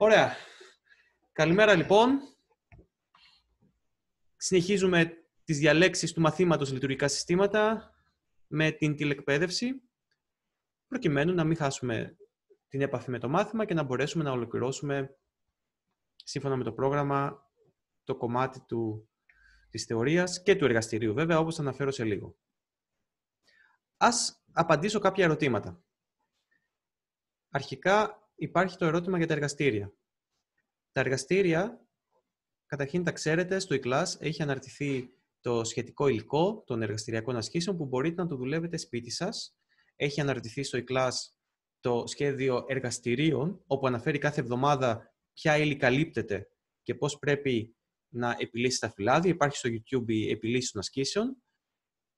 Ωραία. Καλημέρα λοιπόν. Συνεχίζουμε τις διαλέξεις του μαθήματος λειτουργικά συστήματα με την τηλεκπαίδευση, προκειμένου να μην χάσουμε την έπαφη με το μάθημα και να μπορέσουμε να ολοκληρώσουμε σύμφωνα με το πρόγραμμα το κομμάτι του, της θεωρίας και του εργαστηρίου βέβαια, όπως θα αναφέρω σε λίγο. Ας απαντήσω κάποια ερωτήματα. Αρχικά, υπάρχει το ερώτημα για τα εργαστήρια. Τα εργαστήρια, καταρχήν τα ξέρετε, στο e έχει αναρτηθεί το σχετικό υλικό των εργαστηριακών ασκήσεων που μπορείτε να το δουλεύετε σπίτι σας. Έχει αναρτηθεί στο e το σχέδιο εργαστηρίων, όπου αναφέρει κάθε εβδομάδα ποια ύλη καλύπτεται και πώς πρέπει να επιλύσει τα φυλάδια. Υπάρχει στο YouTube η επιλύση των ασκήσεων.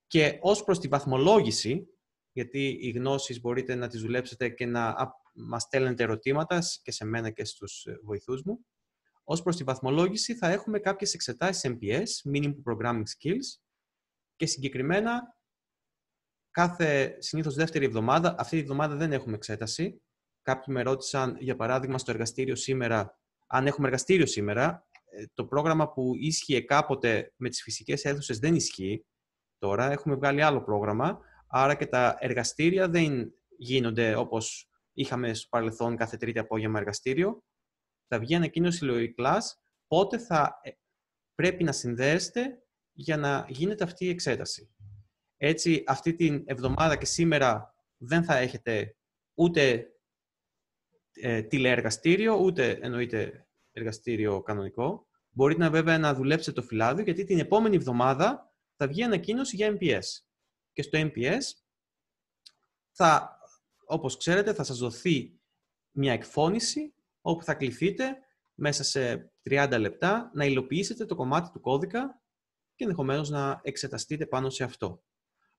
Και ως προς τη βαθμολόγηση, γιατί οι γνώσεις μπορείτε να τις δουλέψετε και να μας στέλνετε ερωτήματας και σε μένα και στους ε, βοηθούς μου. Ως προς τη βαθμολόγηση θα έχουμε κάποιες εξετάσεις MPS, Minimum Programming Skills, και συγκεκριμένα κάθε συνήθως δεύτερη εβδομάδα, αυτή τη εβδομάδα δεν έχουμε εξέταση. Κάποιοι με ρώτησαν, για παράδειγμα, στο εργαστήριο σήμερα, αν έχουμε εργαστήριο σήμερα, ε, το πρόγραμμα που ίσχυε κάποτε με τις φυσικές αίθουσες δεν ισχύει τώρα. Έχουμε βγάλει άλλο πρόγραμμα, άρα και τα εργαστήρια δεν γίνονται όπως είχαμε στο παρελθόν κάθε τρίτη απόγευμα εργαστήριο, θα βγει ανακοίνωση Λογική Class πότε θα ε, πρέπει να συνδέεστε για να γίνεται αυτή η εξέταση. Έτσι, αυτή την εβδομάδα και σήμερα δεν θα έχετε ούτε ε, τηλεεργαστήριο, ούτε εννοείται εργαστήριο κανονικό. Μπορείτε να, βέβαια να δουλέψετε το φυλάδιο, γιατί την επόμενη εβδομάδα θα βγει ανακοίνωση για MPS. Και στο MPS θα όπως ξέρετε, θα σας δοθεί μια εκφώνηση όπου θα κληθείτε μέσα σε 30 λεπτά να υλοποιήσετε το κομμάτι του κώδικα και ενδεχομένως να εξεταστείτε πάνω σε αυτό.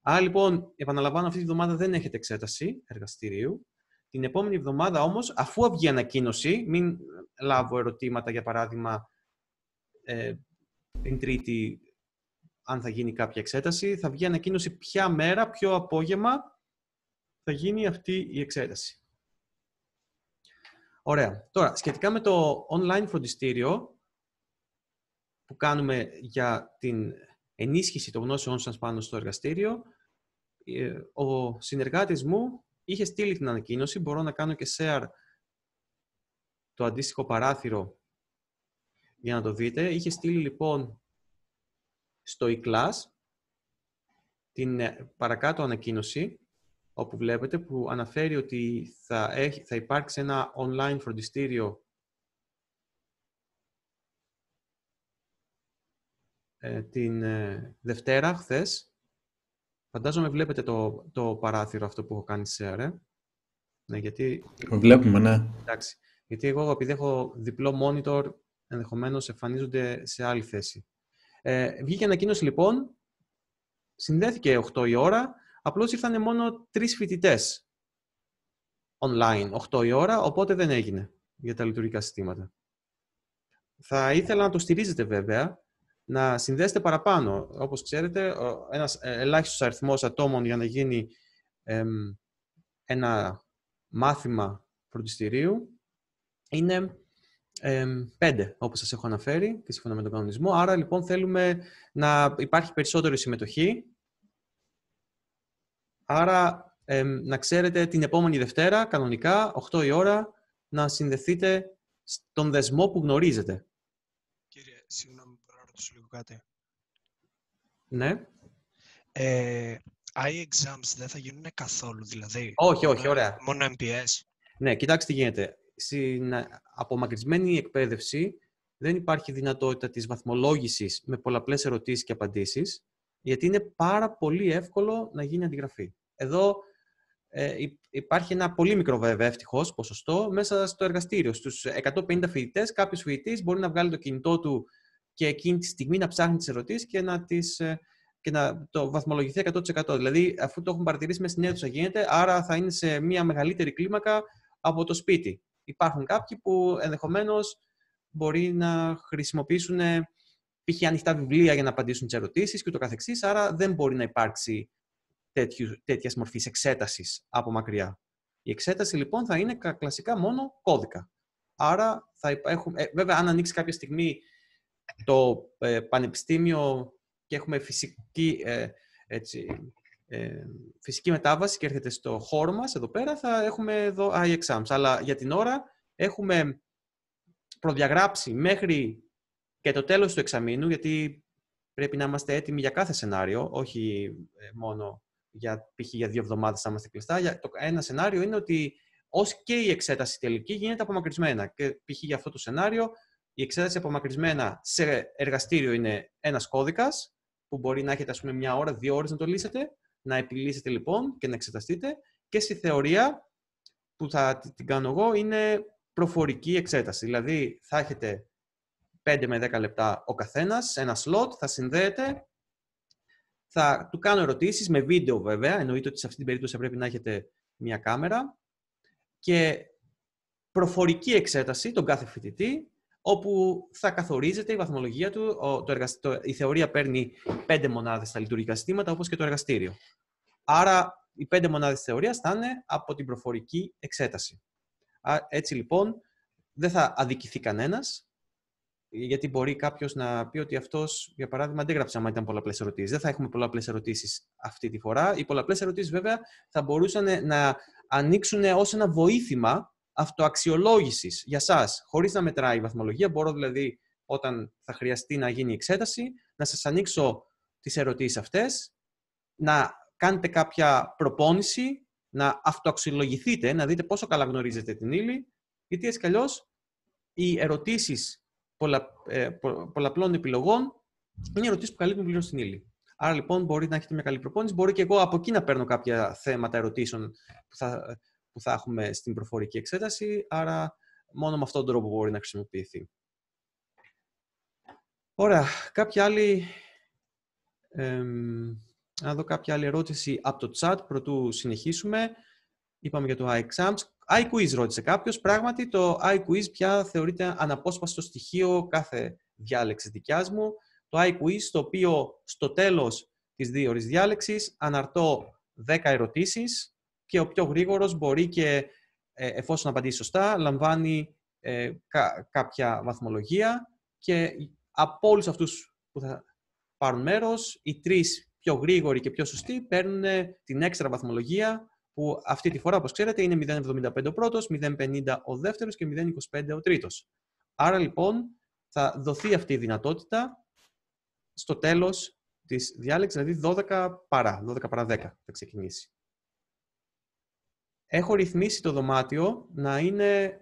Άρα λοιπόν, επαναλαμβάνω, αυτή τη βδομάδα δεν έχετε εξέταση εργαστηρίου. Την επόμενη εβδομάδα όμως, αφού βγει ανακοίνωση, μην λάβω ερωτήματα, για παράδειγμα, ε, την Τρίτη, αν θα γίνει κάποια εξέταση, θα βγει ανακοίνωση ποια μέρα, ποιο απόγευμα θα γίνει αυτή η εξέταση. Ωραία. Τώρα, σχετικά με το online φροντιστήριο που κάνουμε για την ενίσχυση των γνώσεων σας πάνω στο εργαστήριο, ε, ο συνεργάτης μου είχε στείλει την ανακοίνωση, μπορώ να κάνω και share το αντίστοιχο παράθυρο για να το δείτε. Είχε στείλει λοιπόν στο e class την ε, παρακάτω ανακοίνωση όπου βλέπετε, που αναφέρει ότι θα, έχει, θα υπάρξει ένα online φροντιστήριο ε, την ε, Δευτέρα, χθες. Φαντάζομαι βλέπετε το, το παράθυρο αυτό που έχω κάνει σε ρε. Ναι, γιατί... Βλέπουμε, ναι. Εντάξει. Γιατί εγώ, επειδή έχω διπλό monitor, ενδεχομένως εμφανίζονται σε άλλη θέση. Ε, βγήκε ανακοίνωση, λοιπόν, συνδέθηκε 8 η ώρα, Απλώς ήρθαν μόνο τρεις φοιτητές online, 8 η ώρα, οπότε δεν έγινε για τα λειτουργικά συστήματα. Θα ήθελα να το στηρίζετε βέβαια, να συνδέσετε παραπάνω. Όπως ξέρετε, ένας ε, ελάχιστος αριθμός ατόμων για να γίνει ένα μάθημα φροντιστηρίου είναι πέντε, όπως σας έχω αναφέρει και σύμφωνα με τον κανονισμό. Άρα, λοιπόν, θέλουμε να υπάρχει περισσότερη συμμετοχή Άρα να ξέρετε την επόμενη Δευτέρα, κανονικά, 8 η ώρα, να συνδεθείτε στον δεσμό που γνωρίζετε. Κύριε, συγγνώμη, μπορώ να ρωτήσω λίγο κάτι. Ναι. Ε, exams δεν θα γίνουν καθόλου, δηλαδή. Όχι, όχι, ωραία. Μόνο MPS. Ναι, κοιτάξτε τι γίνεται. Στην απομακρυσμένη εκπαίδευση δεν υπάρχει δυνατότητα της βαθμολόγησης με πολλαπλές ερωτήσεις και απαντήσεις, γιατί είναι πάρα πολύ εύκολο να γίνει αντιγραφή. Εδώ ε, υπάρχει ένα πολύ μικρό βέβαια ευτυχώς ποσοστό μέσα στο εργαστήριο. Στους 150 φοιτητές, κάποιος φοιτητής μπορεί να βγάλει το κινητό του και εκείνη τη στιγμή να ψάχνει τις ερωτήσεις και να τις, ε, και να το βαθμολογηθεί 100%. Δηλαδή, αφού το έχουν παρατηρήσει μέσα στην αίθουσα γίνεται, άρα θα είναι σε μια μεγαλύτερη κλίμακα από το σπίτι. Υπάρχουν κάποιοι που ενδεχομένως μπορεί να χρησιμοποιήσουν ε, π.χ. ανοιχτά βιβλία για να απαντήσουν τις ερωτήσεις και ούτω καθεξής, άρα δεν μπορεί να υπάρξει τέτοιας μορφής εξέτασης από μακριά. Η εξέταση λοιπόν θα είναι κλασικά μόνο κώδικα. Άρα θα έχουμε, ε, βέβαια αν ανοίξει κάποια στιγμή το ε, πανεπιστήμιο και έχουμε φυσική, ε, φυσική μετάβαση και έρχεται στο χώρο μας εδώ πέρα θα έχουμε εδώ iExams. Αλλά για την ώρα έχουμε προδιαγράψει μέχρι και το τέλος του εξαμήνου γιατί πρέπει να είμαστε έτοιμοι για κάθε σενάριο, όχι μόνο για, π.χ. για δύο εβδομάδες θα είμαστε κλειστά. ένα σενάριο είναι ότι ως και η εξέταση τελική γίνεται απομακρυσμένα. Και π.χ. για αυτό το σενάριο, η εξέταση απομακρυσμένα σε εργαστήριο είναι ένας κώδικας που μπορεί να έχετε ας πούμε, μια ώρα, δύο ώρες να το λύσετε, να επιλύσετε λοιπόν και να εξεταστείτε. Και στη θεωρία που θα την κάνω εγώ είναι προφορική εξέταση. Δηλαδή θα έχετε 5 με 10 λεπτά ο καθένας, ένα σλότ, θα συνδέεται θα του κάνω ερωτήσεις με βίντεο βέβαια, εννοείται ότι σε αυτή την περίπτωση πρέπει να έχετε μια κάμερα και προφορική εξέταση τον κάθε φοιτητή, όπου θα καθορίζεται η βαθμολογία του, το η θεωρία παίρνει πέντε μονάδες στα λειτουργικά συστήματα, όπως και το εργαστήριο. Άρα, οι πέντε μονάδες θεωρίας θα είναι από την προφορική εξέταση. Έτσι λοιπόν, δεν θα αδικηθεί κανένας, γιατί μπορεί κάποιος να πει ότι αυτός, για παράδειγμα, αντίγραψε άμα ήταν πολλαπλές ερωτήσεις. Δεν θα έχουμε πολλαπλές ερωτήσεις αυτή τη φορά. Οι πολλαπλές ερωτήσεις, βέβαια, θα μπορούσαν να ανοίξουν ως ένα βοήθημα αυτοαξιολόγησης για εσά, χωρίς να μετράει η βαθμολογία. Μπορώ δηλαδή, όταν θα χρειαστεί να γίνει η εξέταση, να σας ανοίξω τις ερωτήσεις αυτές, να κάνετε κάποια προπόνηση, να αυτοαξιολογηθείτε, να δείτε πόσο καλά γνωρίζετε την ύλη, γιατί έτσι κι οι ερωτήσεις πολλα, ε, πολλαπλών επιλογών είναι ερωτήσεις που καλύπτουν πλήρως την ύλη. Άρα λοιπόν μπορεί να έχετε μια καλή προπόνηση. Μπορεί και εγώ από εκεί να παίρνω κάποια θέματα ερωτήσεων που θα, έχουμε στην προφορική εξέταση. Άρα μόνο με αυτόν τον τρόπο μπορεί να χρησιμοποιηθεί. Ωραία, κάποια άλλη... να δω κάποια άλλη ερώτηση από το chat, Πρωτού συνεχίσουμε. Είπαμε για το iExams. I-Quiz ρώτησε κάποιος. Πράγματι, το I-Quiz πια θεωρείται αναπόσπαστο στοιχείο κάθε διάλεξης δικιάς μου. Το I-Quiz το οποίο στο τέλος της ώρη διάλεξης, αναρτώ 10 ερωτήσεις και ο πιο γρήγορος μπορεί και ε, εφόσον απαντήσει σωστά, λαμβάνει ε, κάποια βαθμολογία και από όλους αυτούς που θα πάρουν μέρος, οι τρεις πιο γρήγοροι και πιο σωστοί παίρνουν την έξτρα βαθμολογία που αυτή τη φορά, όπως ξέρετε, είναι 0,75 ο πρώτος, 0,50 ο δεύτερος και 0,25 ο τρίτος. Άρα, λοιπόν, θα δοθεί αυτή η δυνατότητα στο τέλος της διάλεξης, δηλαδή 12 παρά, 12 παρά 10 θα ξεκινήσει. Έχω ρυθμίσει το δωμάτιο να είναι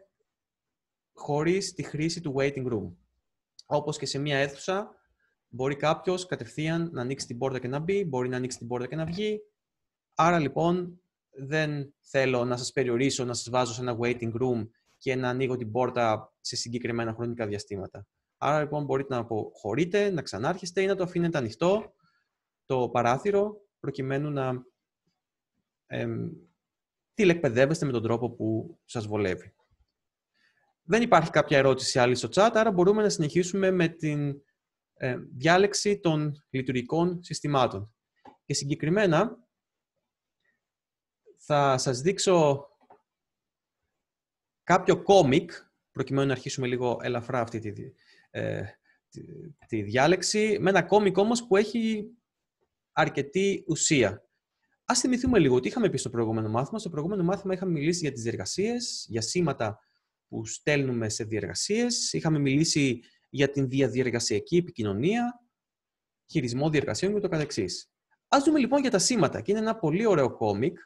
χωρίς τη χρήση του waiting room. Όπως και σε μία αίθουσα, μπορεί κάποιος κατευθείαν να ανοίξει την πόρτα και να μπει, μπορεί να ανοίξει την πόρτα και να βγει. Άρα λοιπόν δεν θέλω να σας περιορίσω, να σας βάζω σε ένα waiting room και να ανοίγω την πόρτα σε συγκεκριμένα χρονικά διαστήματα. Άρα λοιπόν μπορείτε να αποχωρείτε, να ξανάρχεστε ή να το αφήνετε ανοιχτό το παράθυρο προκειμένου να ε, τηλεκπαιδεύεστε με τον τρόπο που σας βολεύει. Δεν υπάρχει κάποια ερώτηση άλλη στο chat, άρα μπορούμε να συνεχίσουμε με την ε, διάλεξη των λειτουργικών συστημάτων. Και συγκεκριμένα θα σας δείξω κάποιο κόμικ, προκειμένου να αρχίσουμε λίγο ελαφρά αυτή τη, ε, τη, διάλεξη, με ένα κόμικ όμως που έχει αρκετή ουσία. Ας θυμηθούμε λίγο τι είχαμε πει στο προηγούμενο μάθημα. Στο προηγούμενο μάθημα είχαμε μιλήσει για τις διεργασίες, για σήματα που στέλνουμε σε διεργασίες, Είχαμε μιλήσει για την διαδιεργασιακή επικοινωνία, χειρισμό διεργασιών και το καθεξής. Ας δούμε λοιπόν για τα σήματα. Και είναι ένα πολύ ωραίο κόμικ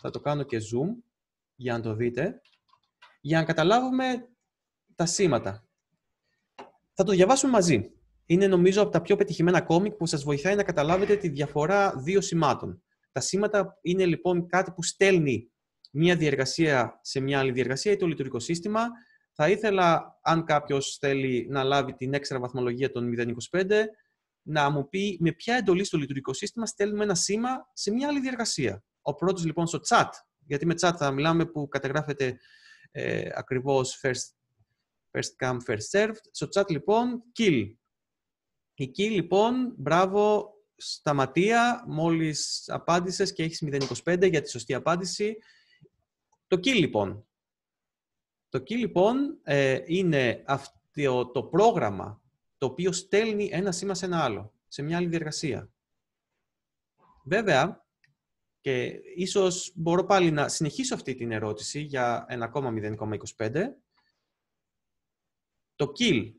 θα το κάνω και zoom για να το δείτε, για να καταλάβουμε τα σήματα. Θα το διαβάσουμε μαζί. Είναι νομίζω από τα πιο πετυχημένα κόμικ που σας βοηθάει να καταλάβετε τη διαφορά δύο σημάτων. Τα σήματα είναι λοιπόν κάτι που στέλνει μία διεργασία σε μία άλλη διεργασία ή το λειτουργικό σύστημα. Θα ήθελα, αν κάποιος θέλει να λάβει την έξτρα βαθμολογία των 025, να μου πει με ποια εντολή στο λειτουργικό σύστημα στέλνουμε ένα σήμα σε μία άλλη διεργασία. Ο πρώτος λοιπόν στο chat, γιατί με chat θα μιλάμε που καταγράφεται ε, ακριβώς first, first come, first served. Στο chat λοιπόν, kill. Η kill λοιπόν, μπράβο στα Ματία, μόλις απάντησες και έχεις 0,25 για τη σωστή απάντηση. Το kill λοιπόν. Το kill λοιπόν ε, είναι αυτό το πρόγραμμα το οποίο στέλνει ένα σήμα σε ένα άλλο, σε μια άλλη διεργασία. Βέβαια, και ίσως μπορώ πάλι να συνεχίσω αυτή την ερώτηση για 1,025. Το kill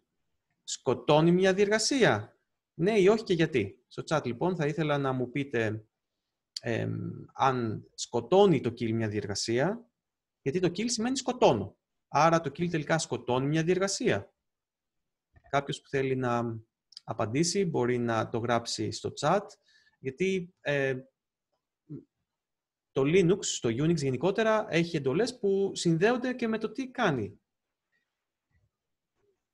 σκοτώνει μια διεργασία. Ναι ή όχι και γιατί. Στο chat λοιπόν θα ήθελα να μου πείτε αν σκοτώνει το kill μια διεργασία, γιατί το kill σημαίνει σκοτώνω. Άρα το kill τελικά σκοτώνει μια διεργασία. Κάποιος που θέλει να απαντήσει μπορεί να το γράψει στο chat, γιατί ε, το Linux, το Unix γενικότερα, έχει εντολές που συνδέονται και με το τι κάνει.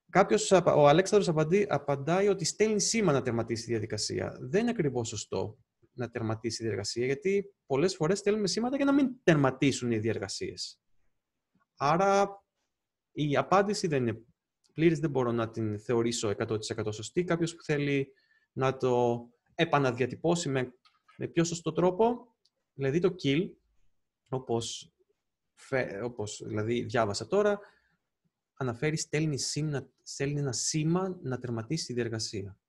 Κάποιο, ο Αλέξανδρος απαντή, απαντάει ότι στέλνει σήμα να τερματίσει τη διαδικασία. Δεν είναι ακριβώς σωστό να τερματίσει η διαργασία, γιατί πολλές φορές στέλνουμε σήματα για να μην τερματίσουν οι διεργασίε. Άρα η απάντηση δεν είναι πλήρης, δεν μπορώ να την θεωρήσω 100% σωστή. Κάποιος που θέλει να το επαναδιατυπώσει με, με πιο σωστό τρόπο, Δηλαδή το kill, όπως, όπως δηλαδή διάβασα τώρα, αναφέρει στέλνει, στέλνει ένα σήμα να τερματίσει τη διεργασία.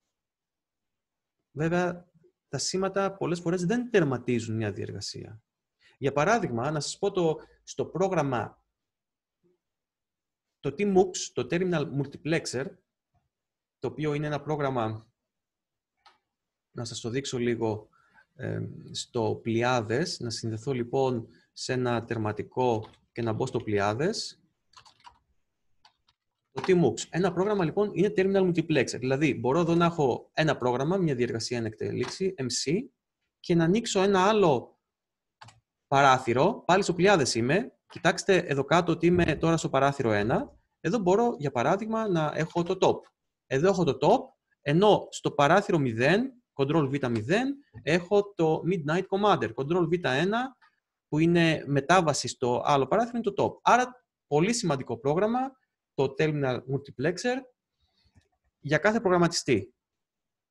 Βέβαια, τα σήματα πολλές φορές δεν τερματίζουν μια διεργασία. Για παράδειγμα, να σας πω το, στο πρόγραμμα το TMUX, το Terminal Multiplexer, το οποίο είναι ένα πρόγραμμα, να σας το δείξω λίγο, στο πλιάδες, να συνδεθώ λοιπόν σε ένα τερματικό και να μπω στο πλιάδες. Το tmux. Ένα πρόγραμμα λοιπόν είναι Terminal Multiplexer. Δηλαδή μπορώ εδώ να έχω ένα πρόγραμμα, μια διεργασία εν εκτελήξη, MC, και να ανοίξω ένα άλλο παράθυρο, πάλι στο πλιάδες είμαι, κοιτάξτε εδώ κάτω ότι είμαι τώρα στο παράθυρο 1, εδώ μπορώ για παράδειγμα να έχω το top. Εδώ έχω το top, ενώ στο παράθυρο 0 Control V0, έχω το Midnight Commander. Control V1, που είναι μετάβαση στο άλλο παράθυρο, είναι το top. Άρα, πολύ σημαντικό πρόγραμμα, το Terminal Multiplexer, για κάθε προγραμματιστή.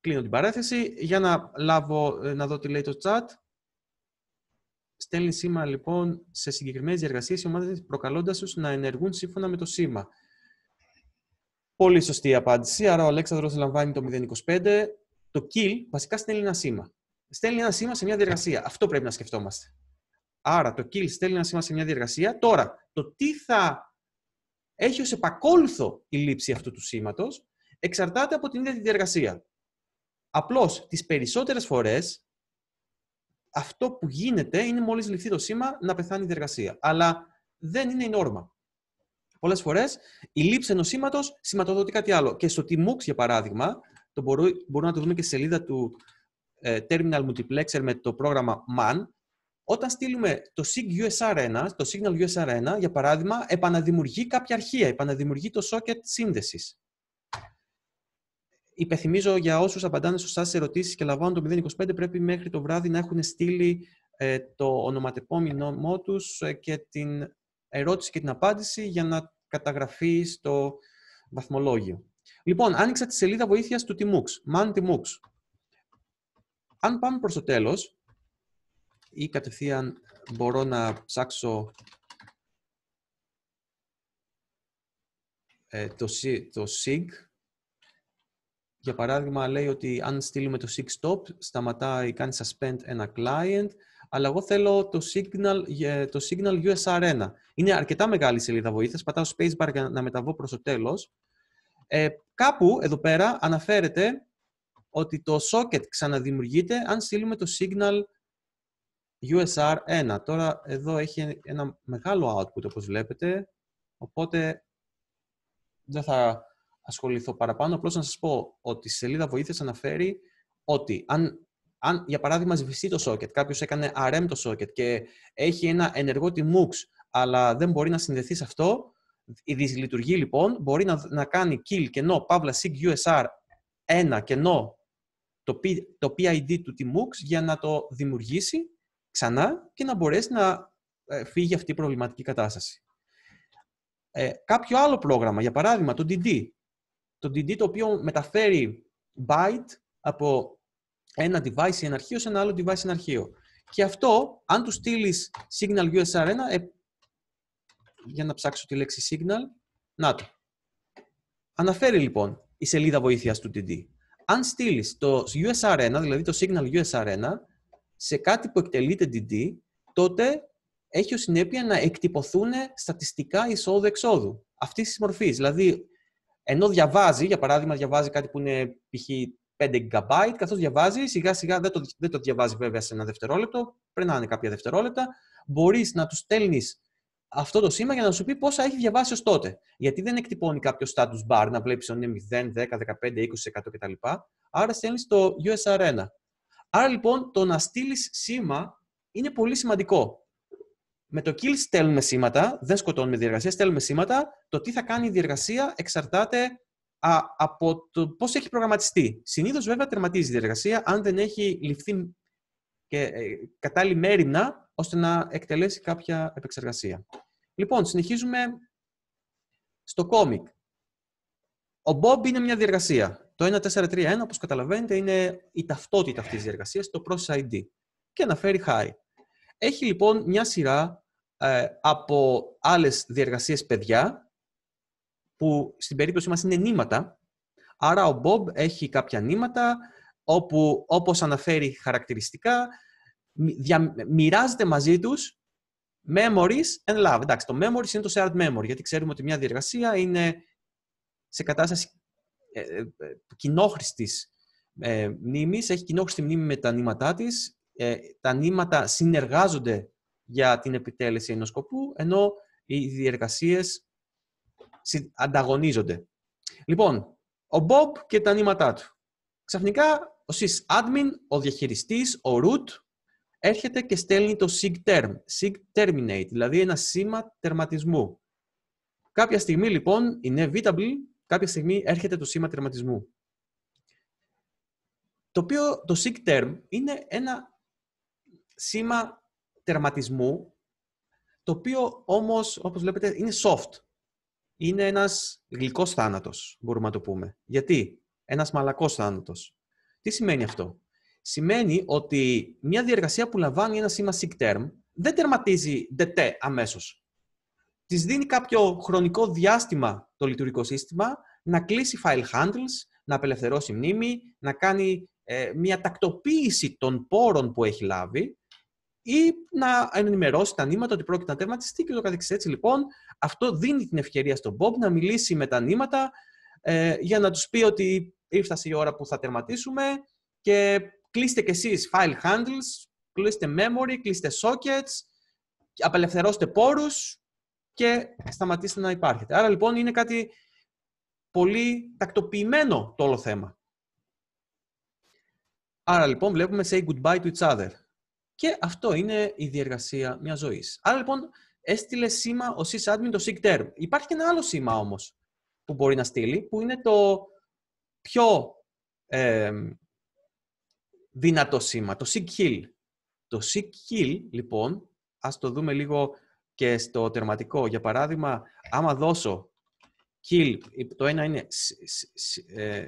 Κλείνω την παράθεση για να, λάβω, ε, να δω τι λέει το chat. Στέλνει σήμα λοιπόν σε συγκεκριμένες διεργασίες οι ομάδες προκαλώντας τους να ενεργούν σύμφωνα με το σήμα. Πολύ σωστή απάντηση. Άρα ο Αλέξανδρος λαμβάνει το 025. Το kill βασικά στέλνει ένα σήμα. Στέλνει ένα σήμα σε μια διεργασία. Αυτό πρέπει να σκεφτόμαστε. Άρα το kill στέλνει ένα σήμα σε μια διεργασία. Τώρα, το τι θα έχει ως επακόλουθο η λήψη αυτού του σήματος εξαρτάται από την ίδια τη διεργασία. Απλώς, τις περισσότερες φορές, αυτό που γίνεται είναι μόλις ληφθεί το σήμα να πεθάνει η διεργασία. Αλλά δεν είναι η νόρμα. Πολλές φορές η λήψη ενός σήματος σηματοδοτεί κάτι άλλο. Και στο για παράδειγμα, το να το δούμε και στη σελίδα του ε, Terminal Multiplexer με το πρόγραμμα MAN. Όταν στείλουμε το SIG USR1, το Signal USR1, για παράδειγμα, επαναδημιουργεί κάποια αρχεία, επαναδημιουργεί το socket σύνδεσης. Υπενθυμίζω για όσους απαντάνε σωστά σε ερωτήσεις και λαμβάνουν το 025, πρέπει μέχρι το βράδυ να έχουν στείλει ε, το ονοματεπόμενό τους ε, και την ερώτηση και την απάντηση για να καταγραφεί στο βαθμολόγιο. Λοιπόν, άνοιξα τη σελίδα βοήθειας του Timux, Man Timux. Αν πάμε προς το τέλος, ή κατευθείαν μπορώ να ψάξω ε, το, το SIG. Για παράδειγμα, λέει ότι αν στείλουμε το SIG stop, σταματάει, κάνει suspend ένα client, αλλά εγώ θέλω το signal, ε, το signal USR1. Είναι αρκετά μεγάλη σελίδα βοήθειας, πατάω spacebar για να μεταβώ προς το τέλος ε, κάπου εδώ πέρα αναφέρεται ότι το socket ξαναδημιουργείται αν στείλουμε το signal USR1. Τώρα εδώ έχει ένα μεγάλο output όπως βλέπετε, οπότε δεν θα ασχοληθώ παραπάνω. Απλώς να σας πω ότι η σελίδα βοήθειας αναφέρει ότι αν, αν για παράδειγμα σβηστεί το socket, κάποιος έκανε RM το socket και έχει ένα ενεργό τιμούξ αλλά δεν μπορεί να συνδεθεί σε αυτό, η δυσλειτουργή λοιπόν μπορεί να, να κάνει kill κενό παύλα sig USR ένα κενό το, το PID του TMUX για να το δημιουργήσει ξανά και να μπορέσει να ε, φύγει αυτή η προβληματική κατάσταση. Ε, κάποιο άλλο πρόγραμμα, για παράδειγμα το DD. Το DD το οποίο μεταφέρει byte από ένα device ή ένα αρχείο σε ένα άλλο device ή ένα αρχείο. Και αυτό, αν του στείλεις signal USR1, για να ψάξω τη λέξη signal. Να το. Αναφέρει λοιπόν η σελίδα βοήθειας του TD. Αν στείλεις το USR1, δηλαδή το signal USR1, σε κάτι που εκτελείται DD, τότε έχει ως συνέπεια να εκτυπωθούν στατιστικά εισόδου-εξόδου αυτής της μορφής. Δηλαδή, ενώ διαβάζει, για παράδειγμα, διαβάζει κάτι που είναι π.χ. 5 GB, καθώς διαβάζει, σιγά-σιγά δεν το, δεν το διαβάζει βέβαια σε ένα δευτερόλεπτο, πρέπει να είναι κάποια δευτερόλεπτα, μπορείς να τους στέλνεις αυτό το σήμα για να σου πει πόσα έχει διαβάσει ως τότε. Γιατί δεν εκτυπώνει κάποιο status bar να βλέπεις ότι είναι 0, 10, 15, 20% κτλ. Άρα στέλνεις το USR1. Άρα λοιπόν το να στείλεις σήμα είναι πολύ σημαντικό. Με το kill στέλνουμε σήματα, δεν σκοτώνουμε διεργασία, στέλνουμε σήματα. Το τι θα κάνει η διεργασία εξαρτάται από το πώς έχει προγραμματιστεί. Συνήθως βέβαια τερματίζει η διεργασία αν δεν έχει ληφθεί και ε, κατάλληλη μέρημνα ώστε να εκτελέσει κάποια επεξεργασία. Λοιπόν, συνεχίζουμε στο κόμικ. Ο Bob είναι μια διεργασία. Το 1431, όπως καταλαβαίνετε, είναι η ταυτότητα αυτής της διεργασίας, το process ID. Και αναφέρει high. Έχει λοιπόν μια σειρά ε, από άλλες διεργασίες παιδιά, που στην περίπτωση μας είναι νήματα. Άρα ο Bob έχει κάποια νήματα, όπου όπως αναφέρει χαρακτηριστικά δια, μοιράζεται μαζί τους memories and love. Εντάξει, το memories είναι το shared memory, γιατί ξέρουμε ότι μια διεργασία είναι σε κατάσταση ε, ε κοινόχρηστης ε, μνήμης, έχει κοινόχρηστη μνήμη με τα νήματά της, ε, τα νήματα συνεργάζονται για την επιτέλεση ενός σκοπού, ενώ οι διεργασίες ανταγωνίζονται. Λοιπόν, ο Μπομπ και τα νήματά του. Ξαφνικά ο sysadmin, ο διαχειριστής, ο root, έρχεται και στέλνει το sigterm, sigterminate, δηλαδή ένα σήμα τερματισμού. Κάποια στιγμή λοιπόν είναι κάποια στιγμή έρχεται το σήμα τερματισμού. Το οποίο το sigterm είναι ένα σήμα τερματισμού, το οποίο όμως, όπως βλέπετε, είναι soft. Είναι ένας γλυκός θάνατος, μπορούμε να το πούμε. Γιατί? Ένας μαλακός θάνατος. Τι σημαίνει αυτό. Σημαίνει ότι μια διεργασία που λαμβάνει ένα σήμα sick term δεν τερματίζει τε αμέσως. Της δίνει κάποιο χρονικό διάστημα το λειτουργικό σύστημα να κλείσει file handles, να απελευθερώσει μνήμη, να κάνει ε, μια τακτοποίηση των πόρων που έχει λάβει ή να ενημερώσει τα νήματα ότι πρόκειται να τερματιστεί και το καθεξής. Έτσι λοιπόν, αυτό δίνει την ευκαιρία στον Bob να μιλήσει με τα νήματα ε, για να τους πει ότι ήρθε η ώρα που θα τερματίσουμε και κλείστε κι εσείς file handles, κλείστε memory, κλείστε sockets, απελευθερώστε πόρους και σταματήστε να υπάρχετε. Άρα λοιπόν είναι κάτι πολύ τακτοποιημένο το όλο θέμα. Άρα λοιπόν βλέπουμε say goodbye to each other. Και αυτό είναι η διεργασία μιας ζωής. Άρα λοιπόν έστειλε σήμα ο sysadmin το sig term. Υπάρχει και ένα άλλο σήμα όμως που μπορεί να στείλει που είναι το πιο ε, δυνατό σήμα, το sick kill. Το sick kill, λοιπόν, ας το δούμε λίγο και στο τερματικό. Για παράδειγμα, άμα δώσω kill, το ένα είναι ε,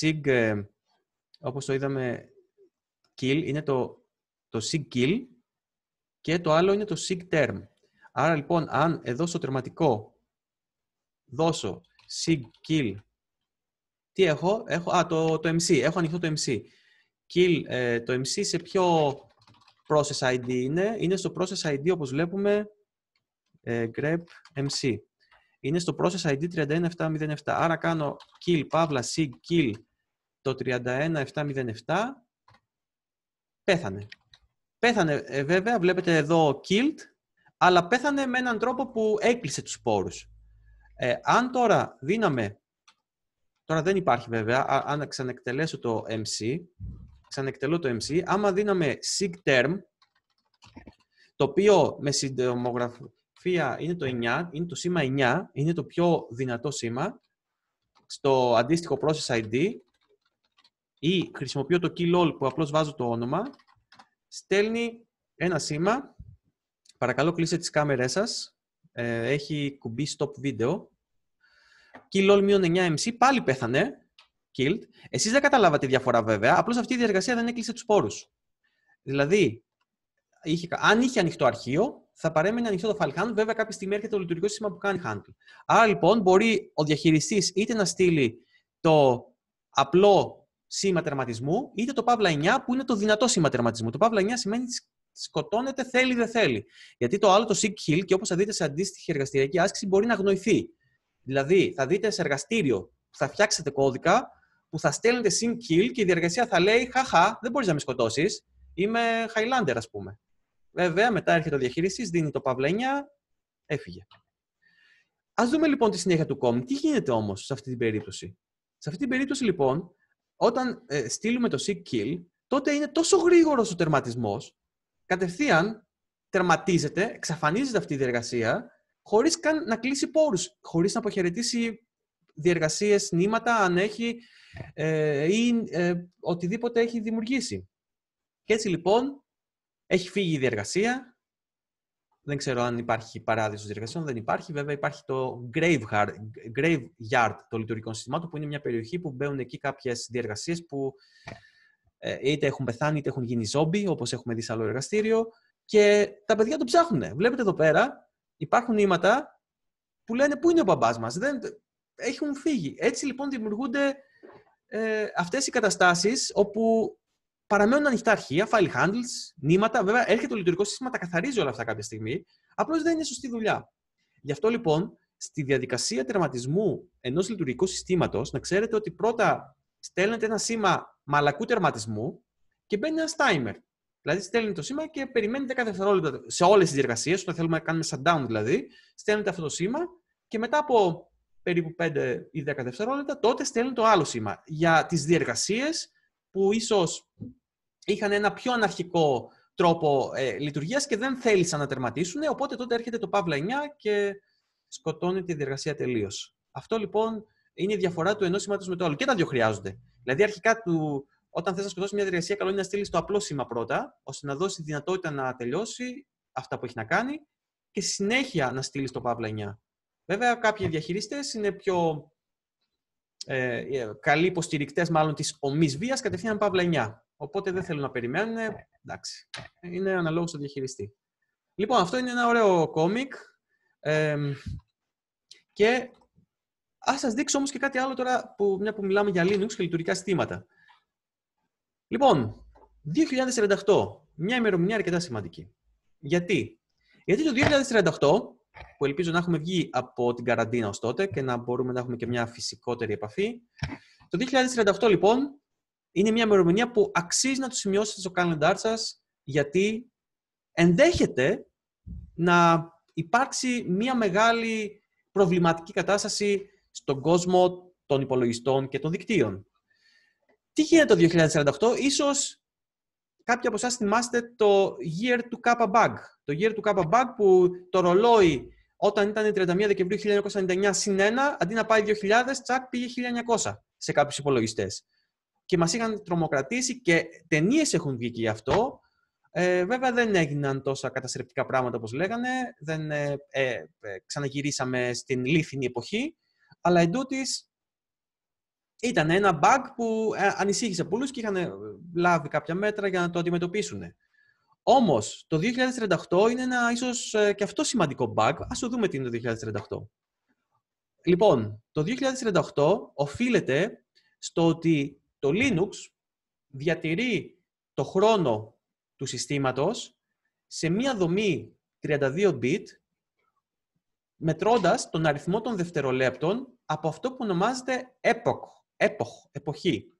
sig, ε, όπως το είδαμε, kill, είναι το, το sig kill και το άλλο είναι το sig term. Άρα λοιπόν, αν εδώ στο τερματικό δώσω sig kill τι έχω, έχω α, το, το MC, έχω ανοιχτό το MC. Kill ε, το MC σε ποιο process ID είναι, είναι στο process ID όπως βλέπουμε ε, grep MC. Είναι στο process ID 31707, άρα κάνω kill, παύλα, sig, kill το 31707, πέθανε. Πέθανε ε, βέβαια, βλέπετε εδώ killed, αλλά πέθανε με έναν τρόπο που έκλεισε τους σπόρους. Ε, αν τώρα δίναμε Τώρα δεν υπάρχει βέβαια, αν ξανεκτελέσω το MC, ξανεκτελώ το MC, άμα δίναμε sig term, το οποίο με συντομογραφία είναι το 9, είναι το σήμα 9, είναι το πιο δυνατό σήμα, στο αντίστοιχο process ID ή χρησιμοποιώ το key all που απλώς βάζω το όνομα, στέλνει ένα σήμα, παρακαλώ κλείσε τις κάμερές σας, ε, έχει κουμπί stop video, Kill all μείον 9MC, πάλι πέθανε. Killed. Εσείς δεν καταλάβατε τη διαφορά βέβαια, Απλώς αυτή η διαργασία δεν έκλεισε τους πόρους. Δηλαδή, είχε, αν είχε ανοιχτό αρχείο, θα παρέμενε ανοιχτό το file handle. Βέβαια, κάποια στιγμή έρχεται το λειτουργικό σύστημα που κάνει handle. Άρα λοιπόν, μπορεί ο διαχειριστής είτε να στείλει το απλό σήμα τερματισμού, είτε το παύλα 9 που είναι το δυνατό σήμα τερματισμού. Το παύλα 9 σημαίνει σκοτώνεται θέλει δεν θέλει. Γιατί το άλλο το sick kill και όπως θα δείτε σε αντίστοιχη εργαστηριακή άσκηση μπορεί να αγνοηθεί. Δηλαδή, θα δείτε σε εργαστήριο που θα φτιάξετε κώδικα, που θα στέλνετε sync kill και η διεργασία θα λέει Χαχά, δεν μπορείς να με σκοτώσεις. Είμαι Highlander, ας πούμε. Βέβαια, μετά έρχεται ο διαχείρισης, δίνει το παυλένια, έφυγε. Ας δούμε λοιπόν τη συνέχεια του COM. Τι γίνεται όμως σε αυτή την περίπτωση. Σε αυτή την περίπτωση λοιπόν, όταν ε, στείλουμε το sync kill, τότε είναι τόσο γρήγορος ο τερματισμός, κατευθείαν τερματίζεται, εξαφανίζεται αυτή η διεργασία χωρίς καν να κλείσει πόρους, χωρίς να αποχαιρετήσει διεργασίες, νήματα, αν έχει ε, ή ε, οτιδήποτε έχει δημιουργήσει. Και έτσι λοιπόν έχει φύγει η οτιδηποτε εχει δημιουργησει και ετσι λοιπον εχει φυγει η διεργασια Δεν ξέρω αν υπάρχει παράδεισος διεργασιών, δεν υπάρχει. Βέβαια υπάρχει το graveyard, graveyard των λειτουργικών συστημάτων που είναι μια περιοχή που μπαίνουν εκεί κάποιες διεργασίες που ε, είτε έχουν πεθάνει είτε έχουν γίνει zombie, όπως έχουμε δει σε άλλο εργαστήριο και τα παιδιά το ψάχνουν. Βλέπετε εδώ πέρα υπάρχουν νήματα που λένε πού είναι ο μπαμπάς μας, δεν, έχουν φύγει. Έτσι λοιπόν δημιουργούνται ε, αυτές οι καταστάσεις όπου παραμένουν ανοιχτά αρχεία, file handles, νήματα. Βέβαια, έρχεται το λειτουργικό σύστημα, τα καθαρίζει όλα αυτά κάποια στιγμή. απλώς δεν είναι σωστή δουλειά. Γι' αυτό λοιπόν, στη διαδικασία τερματισμού ενός λειτουργικού συστήματος, να ξέρετε ότι πρώτα στέλνετε ένα σήμα μαλακού τερματισμού και μπαίνει ένας timer. Δηλαδή, στέλνει το σήμα και περιμένει 10 δευτερόλεπτα σε όλες τις διεργασίες, όταν θέλουμε να κάνουμε shutdown δηλαδή, στέλνετε αυτό το σήμα και μετά από περίπου 5 ή 10 δευτερόλεπτα, τότε στέλνει το άλλο σήμα. Για τις διεργασίες που ίσως είχαν ένα πιο αναρχικό τρόπο ε, λειτουργίας και δεν θέλησαν να τερματίσουν, οπότε τότε έρχεται το Παύλα 9 και σκοτώνει τη διεργασία τελείως. Αυτό λοιπόν είναι η διαφορά του ενός σήματος με το άλλο. Και τα δύο χρειάζονται. Δηλαδή, αρχικά του, όταν θες να σκοτώσεις μια διαδικασία, καλό είναι να στείλεις το απλό σήμα πρώτα, ώστε να δώσεις δυνατότητα να τελειώσει αυτά που έχει να κάνει και στη συνέχεια να στείλεις το παύλα 9. Βέβαια, κάποιοι διαχειριστές είναι πιο ε, ε καλοί υποστηρικτές μάλλον της ομής βίας, κατευθείαν παύλα 9. Οπότε δεν θέλουν να περιμένουν. εντάξει. Είναι αναλόγως στο διαχειριστή. Λοιπόν, αυτό είναι ένα ωραίο κόμικ. Ε, και ας σας δείξω όμως και κάτι άλλο τώρα, που, μια που μιλάμε για Linux και λειτουργικά συστήματα. Λοιπόν, 2048. Μια ημερομηνία αρκετά σημαντική. Γιατί? Γιατί το 2038 που ελπίζω να έχουμε βγει από την καραντίνα ως τότε και να μπορούμε να έχουμε και μια φυσικότερη επαφή. Το 2038 λοιπόν είναι μια ημερομηνία που αξίζει να το σημειώσετε στο calendar σας γιατί ενδέχεται να υπάρξει μια μεγάλη προβληματική κατάσταση στον κόσμο των υπολογιστών και των δικτύων. Τι γίνεται το 2048, ίσως κάποιοι από εσάς θυμάστε το Year του Kappa Bug. Το Year του Kappa Bug που το ρολόι όταν ήταν 31 Δεκεμβρίου 1999 συν 1, αντί να πάει 2000, τσακ πήγε 1900 σε κάποιους υπολογιστές. Και μας είχαν τρομοκρατήσει και ταινίες έχουν βγει και γι' αυτό. Ε, βέβαια δεν έγιναν τόσα καταστρεπτικά πράγματα όπως λέγανε, δεν ε, ε, ε ξαναγυρίσαμε στην λίθινη εποχή, αλλά εντούτοις ήταν ένα bug που ε, ανησύχησε πολλούς και είχαν ε, λάβει κάποια μέτρα για να το αντιμετωπίσουν. Όμως, το 2038 είναι ένα ίσως ε, και αυτό σημαντικό bug. Ας το δούμε τι είναι το 2038. Λοιπόν, το 2038 οφείλεται στο ότι το Linux διατηρεί το χρόνο του συστήματος σε μία δομή 32 bit, μετρώντας τον αριθμό των δευτερολέπτων από αυτό που ονομάζεται epoch epoch, εποχή.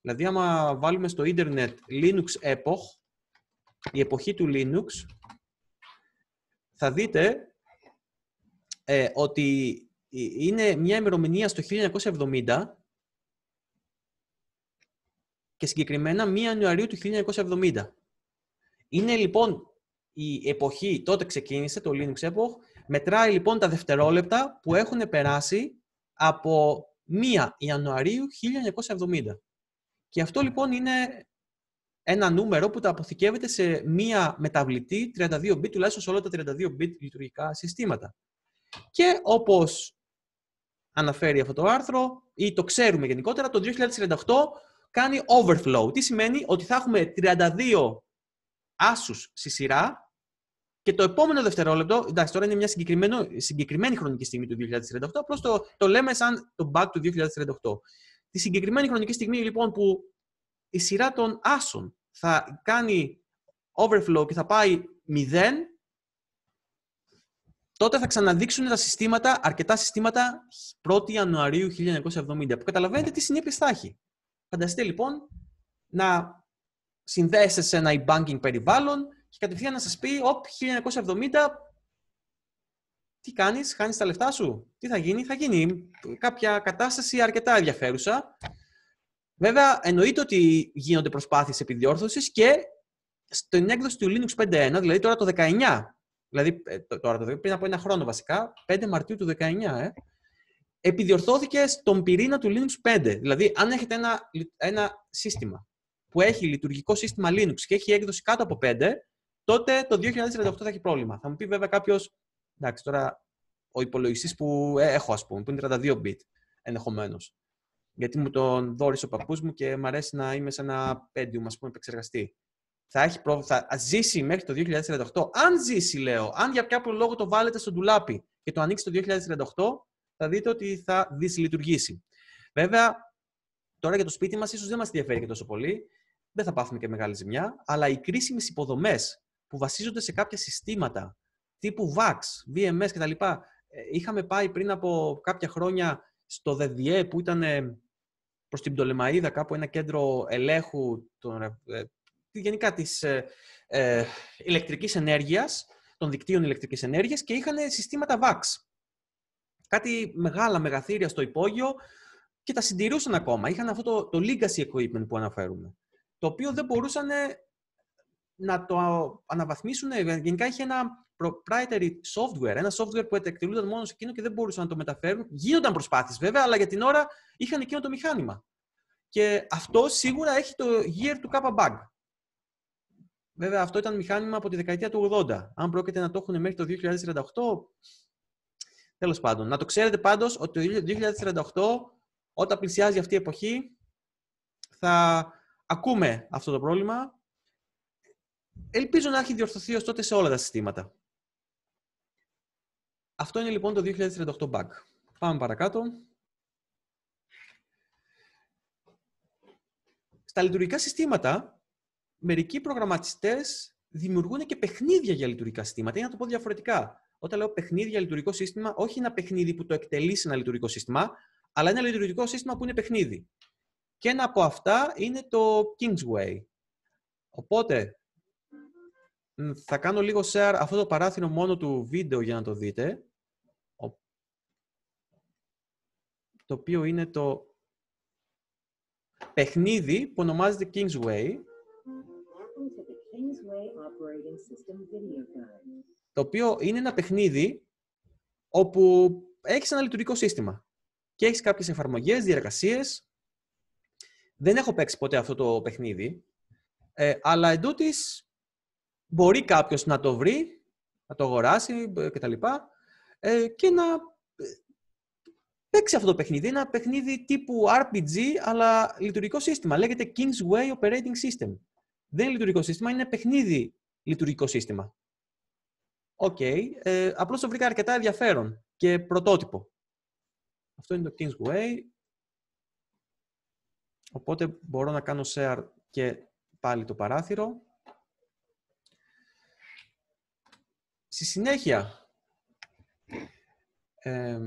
Δηλαδή, άμα βάλουμε στο ίντερνετ Linux epoch, η εποχή του Linux, θα δείτε ε, ότι ε, είναι μια ημερομηνία στο 1970 και συγκεκριμένα 1 Ιανουαρίου του 1970. Είναι λοιπόν η εποχή, τότε ξεκίνησε το Linux Epoch, μετράει λοιπόν τα δευτερόλεπτα που έχουν περάσει από 1 Ιανουαρίου 1970. Και αυτό λοιπόν είναι ένα νούμερο που τα αποθηκεύεται σε μία μεταβλητή 32 bit, τουλάχιστον σε όλα τα 32 bit λειτουργικά συστήματα. Και όπως αναφέρει αυτό το άρθρο, ή το ξέρουμε γενικότερα, το 2038 κάνει overflow. Τι σημαίνει ότι θα έχουμε 32 άσους στη σειρά, και το επόμενο δευτερόλεπτο, εντάξει, τώρα είναι μια συγκεκριμένη χρονική στιγμή του 2038, απλώς το, λέμε σαν το back του 2038. Τη συγκεκριμένη χρονική στιγμή λοιπόν που η σειρά των άσων θα κάνει overflow και θα πάει 0, τότε θα ξαναδείξουν τα συστήματα, αρκετά συστήματα 1η Ιανουαρίου 1970, που καταλαβαίνετε τι συνέπειες θα έχει. Φανταστείτε λοιπόν να συνδέεσαι σε ένα e-banking περιβάλλον, και κατευθείαν να σας πει, όπ, 1970, τι κάνεις, χάνεις τα λεφτά σου, τι θα γίνει, θα γίνει κάποια κατάσταση αρκετά ενδιαφέρουσα. Βέβαια, εννοείται ότι γίνονται προσπάθειες επιδιόρθωσης και στην έκδοση του Linux 5.1, δηλαδή τώρα το 19, δηλαδή ε, τώρα το 19, πριν από ένα χρόνο βασικά, 5 Μαρτίου του 19, ε, επιδιορθώθηκε στον πυρήνα του Linux 5. Δηλαδή, αν έχετε ένα, ένα σύστημα που έχει λειτουργικό σύστημα Linux και έχει έκδοση κάτω από 5, τότε το 2038 θα έχει πρόβλημα. Θα μου πει βέβαια κάποιος, εντάξει, τώρα ο υπολογιστής που ε, έχω, ας πούμε, που είναι 32 bit ενδεχομένως. Γιατί μου τον δόρισε ο παππούς μου και μου αρέσει να είμαι σε ένα πέντιουμ, ας πούμε, επεξεργαστή. Θα, έχει θα ζήσει μέχρι το 2038. Αν ζήσει, λέω, αν για κάποιο λόγο το βάλετε στο ντουλάπι και το ανοίξει το 2038, θα δείτε ότι θα δυσλειτουργήσει. Βέβαια, τώρα για το σπίτι μας, ίσως δεν μας ενδιαφέρει και τόσο πολύ. Δεν θα πάθουμε και μεγάλη ζημιά, αλλά οι κρίσιμες υποδομές που βασίζονται σε κάποια συστήματα τύπου VAX, VMS κτλ. Ε, είχαμε πάει πριν από κάποια χρόνια στο ΔΔΕ που ήταν ε, προς την Πτολεμαίδα κάπου ένα κέντρο ελέγχου των, ε, γενικά της ε, ε, ηλεκτρικής ενέργειας, των δικτύων ηλεκτρικής ενέργειας και είχαν συστήματα VAX. Κάτι μεγάλα μεγαθύρια στο υπόγειο και τα συντηρούσαν ακόμα. Είχαν αυτό το, το legacy equipment που αναφέρουμε, το οποίο δεν μπορούσαν να το αναβαθμίσουν. Γενικά είχε ένα proprietary software, ένα software που εκτελούνταν μόνο σε εκείνο και δεν μπορούσαν να το μεταφέρουν. Γίνονταν προσπάθειες βέβαια, αλλά για την ώρα είχαν εκείνο το μηχάνημα. Και αυτό σίγουρα έχει το year του Kappa Bug. Βέβαια, αυτό ήταν μηχάνημα από τη δεκαετία του 80. Αν πρόκειται να το έχουν μέχρι το 2038, τέλος πάντων. Να το ξέρετε πάντως ότι το 2038, όταν πλησιάζει αυτή η εποχή, θα ακούμε αυτό το πρόβλημα Ελπίζω να έχει διορθωθεί ως τότε σε όλα τα συστήματα. Αυτό είναι λοιπόν το 2038 bug. Πάμε παρακάτω. Στα λειτουργικά συστήματα, μερικοί προγραμματιστές δημιουργούν και παιχνίδια για λειτουργικά συστήματα. Είναι να το πω διαφορετικά. Όταν λέω παιχνίδια λειτουργικό σύστημα, όχι ένα παιχνίδι που το εκτελεί σε ένα λειτουργικό σύστημα, αλλά ένα λειτουργικό σύστημα που είναι παιχνίδι. Και ένα από αυτά είναι το Kingsway. Οπότε, θα κάνω λίγο share αυτό το παράθυρο μόνο του βίντεο για να το δείτε. Το οποίο είναι το παιχνίδι που ονομάζεται Kingsway. Το οποίο είναι ένα παιχνίδι όπου έχεις ένα λειτουργικό σύστημα και έχεις κάποιες εφαρμογές, διεργασίες. Δεν έχω παίξει ποτέ αυτό το παιχνίδι, ε, αλλά εντούτοις μπορεί κάποιος να το βρει, να το αγοράσει ε, κτλ. Ε, και να ε, παίξει αυτό το παιχνίδι. ένα παιχνίδι τύπου RPG, αλλά λειτουργικό σύστημα. Λέγεται Kingsway Operating System. Δεν είναι λειτουργικό σύστημα, είναι παιχνίδι λειτουργικό σύστημα. Οκ. Okay. Ε, απλώς το βρήκα αρκετά ενδιαφέρον και πρωτότυπο. Αυτό είναι το Kingsway. Οπότε μπορώ να κάνω share και πάλι το παράθυρο. Στη συνέχεια, ε,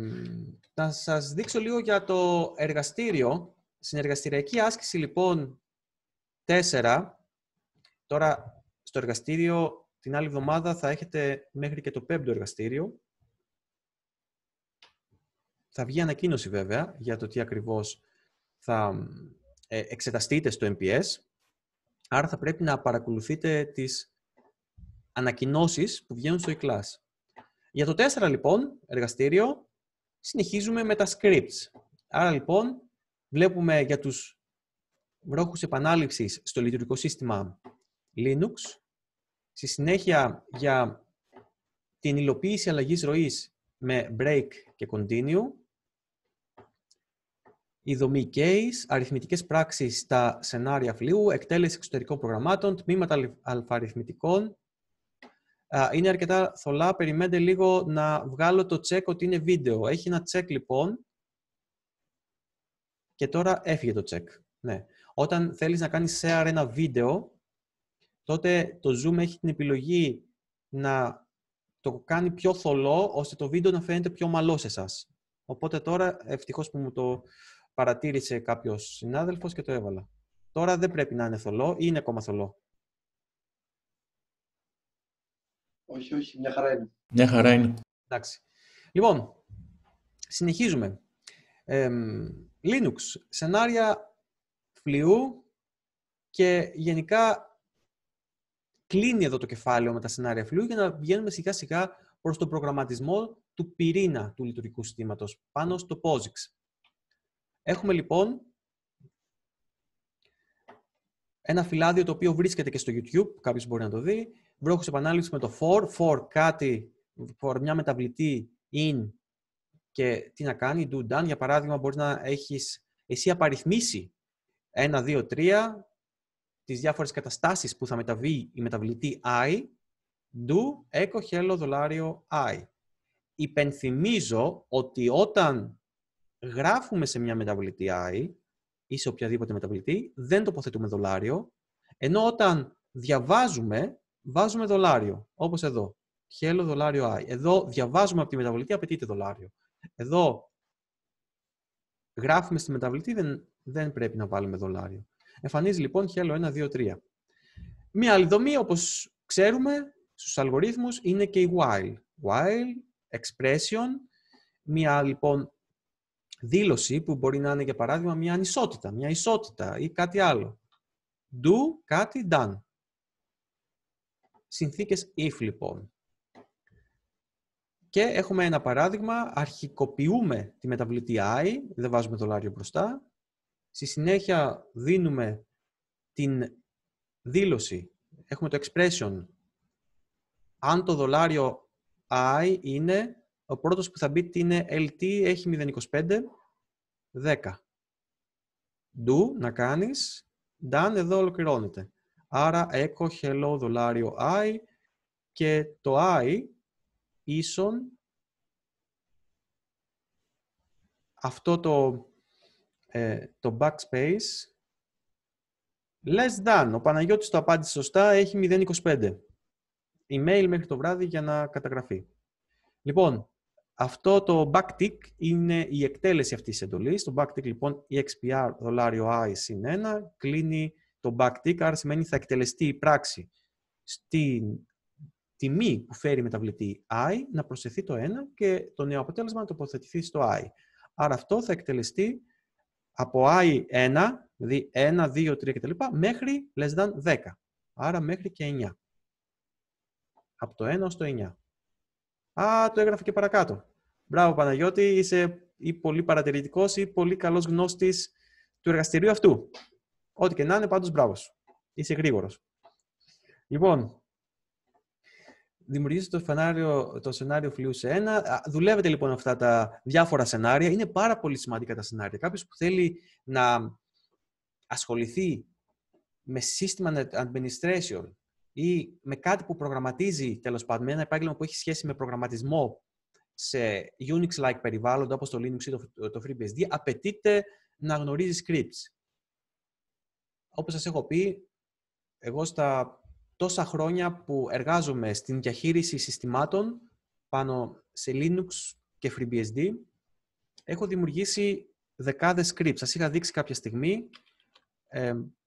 να σας δείξω λίγο για το εργαστήριο. Στην Συνεργαστηριακή άσκηση, λοιπόν, 4. Τώρα, στο εργαστήριο, την άλλη εβδομάδα θα έχετε μέχρι και το πέμπτο εργαστήριο. Θα βγει ανακοίνωση, βέβαια, για το τι ακριβώς θα ε, εξεταστείτε στο MPS. Άρα θα πρέπει να παρακολουθείτε τις Ανακοινώσεις που βγαίνουν στο e-class. Για το 4 λοιπόν, εργαστήριο, συνεχίζουμε με τα scripts. Άρα λοιπόν, βλέπουμε για τους βρόχους επανάληψης στο λειτουργικό σύστημα Linux. Στη συνέχεια για την υλοποίηση αλλαγής ροής με break και continue. Η δομή case, αριθμητικές πράξεις στα σενάρια φλοιού, εκτέλεση εξωτερικών προγραμμάτων, τμήματα αλφαριθμητικών, είναι αρκετά θολά. Περιμένετε λίγο να βγάλω το τσεκ ότι είναι βίντεο. Έχει ένα τσεκ λοιπόν. Και τώρα έφυγε το τσεκ. Ναι. Όταν θέλεις να κάνεις share ένα βίντεο, τότε το Zoom έχει την επιλογή να το κάνει πιο θολό, ώστε το βίντεο να φαίνεται πιο μαλό σε εσάς. Οπότε τώρα, ευτυχώς που μου το παρατήρησε κάποιος συνάδελφος και το έβαλα. Τώρα δεν πρέπει να είναι θολό ή είναι ακόμα θολό. Όχι, όχι, μια χαρά είναι. Μια χαρά είναι. Εντάξει. Λοιπόν, συνεχίζουμε. Linux, σενάρια φλοιού και γενικά κλείνει εδώ το κεφάλαιο με τα σενάρια φλοιού για να βγαίνουμε σιγά σιγά προς τον προγραμματισμό του πυρήνα του λειτουργικού συστήματος πάνω στο POSIX. Έχουμε λοιπόν ένα φυλάδιο το οποίο βρίσκεται και στο YouTube, κάποιος μπορεί να το δει, Βρόχους επανάληψη με το for, for κάτι, for μια μεταβλητή in και τι να κάνει, do done. Για παράδειγμα, μπορείς να έχεις εσύ απαριθμίσει 1, 2, 3 τις διάφορες καταστάσεις που θα μεταβεί η μεταβλητή i, do, echo, hello, δολάριο, i. Υπενθυμίζω ότι όταν γράφουμε σε μια μεταβλητή i ή σε οποιαδήποτε μεταβλητή, δεν τοποθετούμε δολάριο, ενώ όταν διαβάζουμε βάζουμε δολάριο, όπως εδώ. Χέλο δολάριο I. Εδώ διαβάζουμε από τη μεταβλητή, απαιτείται δολάριο. Εδώ γράφουμε στη μεταβλητή, δεν, δεν πρέπει να βάλουμε δολάριο. Εμφανίζει λοιπόν χέλο 1, 2, 3. Μία άλλη δομή, όπως ξέρουμε, στους αλγορίθμους είναι και η while. While, expression, μία λοιπόν δήλωση που μπορεί να είναι για παράδειγμα μία ανισότητα, μία ισότητα ή κάτι άλλο. Do, κάτι, done συνθήκες if λοιπόν. Και έχουμε ένα παράδειγμα, αρχικοποιούμε τη μεταβλητή i, δεν βάζουμε δολάριο μπροστά. Στη συνέχεια δίνουμε την δήλωση, έχουμε το expression, αν το δολάριο i είναι, ο πρώτος που θα μπει είναι LT, έχει 0,25, 10. Do, να κάνεις, done, εδώ ολοκληρώνεται. Άρα echo hello δολάριο i και το i ίσον αυτό το, ε, το backspace less than. Ο Παναγιώτης το απάντησε σωστά, έχει 0,25. Email μέχρι το βράδυ για να καταγραφεί. Λοιπόν, αυτό το backtick είναι η εκτέλεση αυτής της εντολής. Το backtick λοιπόν, η xpr δολάριο i συν 1, κλείνει το backtick άρα σημαίνει θα εκτελεστεί η πράξη στην τιμή που φέρει η μεταβλητή i, να προσθεθεί το 1 και το νέο αποτέλεσμα να τοποθετηθεί στο i. Άρα αυτό θα εκτελεστεί από i1, δηλαδή 1, 2, 3 κτλ. μέχρι less than 10. Άρα μέχρι και 9. Από το 1 ως το 9. Α, το έγραφε και παρακάτω. Μπράβο Παναγιώτη, είσαι ή πολύ παρατηρητικός ή πολύ καλός γνώστης του εργαστηρίου αυτού. Ό,τι και να είναι, πάντως μπράβο σου. Είσαι γρήγορος. Λοιπόν, δημιουργήσετε το σενάριο, το σενάριο σε ένα. Δουλεύετε λοιπόν αυτά τα διάφορα σενάρια. Είναι πάρα πολύ σημαντικά τα σενάρια. Κάποιος που θέλει να ασχοληθεί με σύστημα administration ή με κάτι που προγραμματίζει τέλος πάντων, με ένα επάγγελμα που έχει σχέση με προγραμματισμό σε Unix-like περιβάλλοντα όπως το Linux ή το FreeBSD, απαιτείται να γνωρίζεις scripts όπως σας έχω πει, εγώ στα τόσα χρόνια που εργάζομαι στην διαχείριση συστημάτων πάνω σε Linux και FreeBSD, έχω δημιουργήσει δεκάδες scripts. Σας είχα δείξει κάποια στιγμή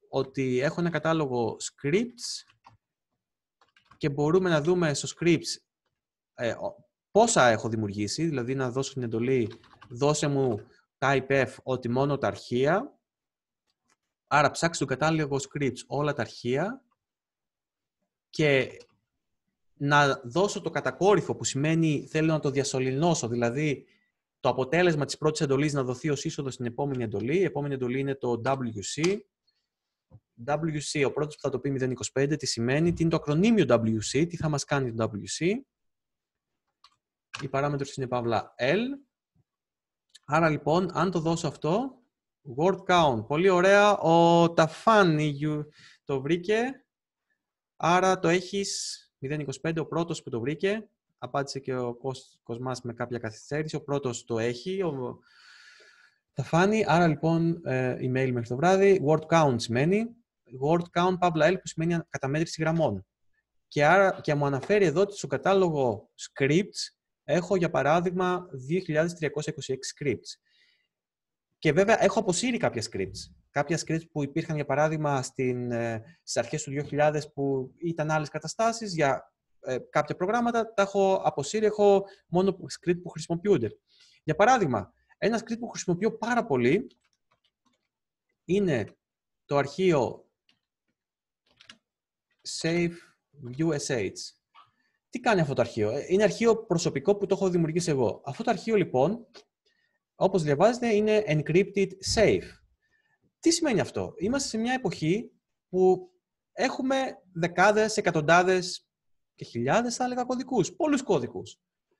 ότι έχω ένα κατάλογο scripts και μπορούμε να δούμε στο scripts ε, πόσα έχω δημιουργήσει, δηλαδή να δώσω την εντολή «δώσε μου f ότι μόνο τα αρχεία» Άρα ψάξει το κατάλληλο scripts, όλα τα αρχεία και να δώσω το κατακόρυφο που σημαίνει θέλω να το διασωληνώσω, δηλαδή το αποτέλεσμα της πρώτης εντολής να δοθεί ως είσοδος στην επόμενη εντολή. Η επόμενη εντολή είναι το WC. WC, ο πρώτος που θα το πει 025, τι σημαίνει, τι είναι το ακρονίμιο WC, τι θα μας κάνει το WC. Η παράμετρος είναι παύλα L. Άρα λοιπόν, αν το δώσω αυτό, Word count. Πολύ ωραία. Ο Ταφάνι το βρήκε. Άρα το έχεις 0.25, ο πρώτος που το βρήκε. Απάντησε και ο Κοσμάς με κάποια καθυστέρηση. Ο πρώτος το έχει. Ο... Θα Άρα λοιπόν ε, email μέχρι το βράδυ. Word count σημαίνει. Word count παύλα L που σημαίνει καταμέτρηση γραμμών. Και, άρα, και μου αναφέρει εδώ ότι στο κατάλογο scripts έχω για παράδειγμα 2.326 scripts. Και βέβαια έχω αποσύρει κάποια scripts. Κάποια scripts που υπήρχαν, για παράδειγμα, στην, ε, στις αρχές του 2000 που ήταν άλλες καταστάσεις για ε, κάποια προγράμματα, τα έχω αποσύρει, έχω μόνο script που χρησιμοποιούνται. Για παράδειγμα, ένα script που χρησιμοποιώ πάρα πολύ είναι το αρχείο Save USH. Τι κάνει αυτό το αρχείο. Ε, είναι αρχείο προσωπικό που το έχω δημιουργήσει εγώ. Αυτό το αρχείο λοιπόν όπως διαβάζετε, είναι encrypted safe. Τι σημαίνει αυτό. Είμαστε σε μια εποχή που έχουμε δεκάδες, εκατοντάδες και χιλιάδες, θα έλεγα, κωδικούς, πολλούς κώδικους.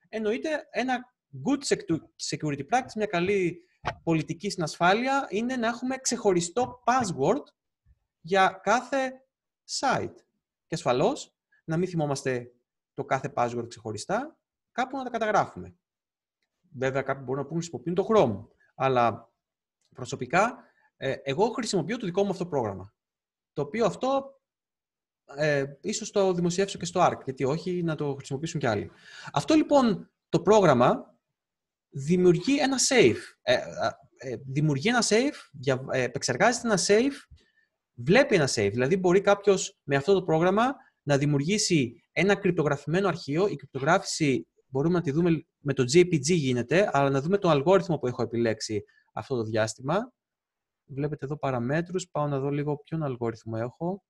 Εννοείται ένα good security practice, μια καλή πολιτική στην ασφάλεια, είναι να έχουμε ξεχωριστό password για κάθε site. Και ασφαλώς, να μην θυμόμαστε το κάθε password ξεχωριστά, κάπου να τα καταγράφουμε. Βέβαια, κάποιοι μπορούν να πούν χρησιμοποιούν το Chrome. Αλλά προσωπικά, ε, εγώ χρησιμοποιώ το δικό μου αυτό πρόγραμμα. Το οποίο αυτό ε, ίσως το δημοσιεύσω και στο ARC, γιατί όχι να το χρησιμοποιήσουν κι άλλοι. Αυτό λοιπόν το πρόγραμμα δημιουργεί ένα safe. Ε, ε, δημιουργεί ένα safe, για ε, επεξεργάζεται ένα safe, βλέπει ένα safe. Δηλαδή μπορεί κάποιος με αυτό το πρόγραμμα να δημιουργήσει ένα κρυπτογραφημένο αρχείο. Η κρυπτογράφηση μπορούμε να τη δούμε με το JPG γίνεται, αλλά να δούμε τον αλγόριθμο που έχω επιλέξει αυτό το διάστημα. Βλέπετε εδώ παραμέτρους, πάω να δω λίγο ποιον αλγόριθμο έχω.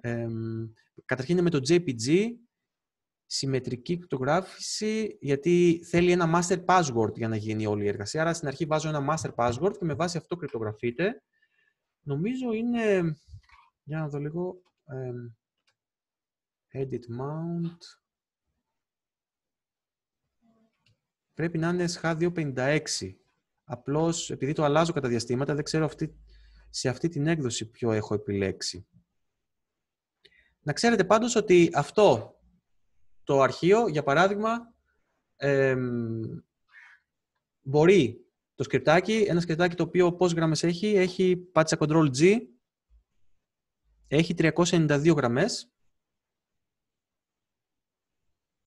Ε, καταρχήν είναι με το JPG, συμμετρική κρυπτογράφηση, γιατί θέλει ένα master password για να γίνει όλη η εργασία. Άρα στην αρχή βάζω ένα master password και με βάση αυτό κρυπτογραφείται. Νομίζω είναι, για να δω λίγο, edit mount, πρέπει να είναι SH256. Απλώς επειδή το αλλάζω κατά διαστήματα, δεν ξέρω αυτή, σε αυτή την έκδοση ποιο έχω επιλέξει. Να ξέρετε πάντως ότι αυτό το αρχείο, για παράδειγμα, μπορεί το σκεπτάκι, ένα σκεπτάκι το οποίο πώς γραμμές έχει, έχει πάτσα Ctrl G, έχει 392 γραμμές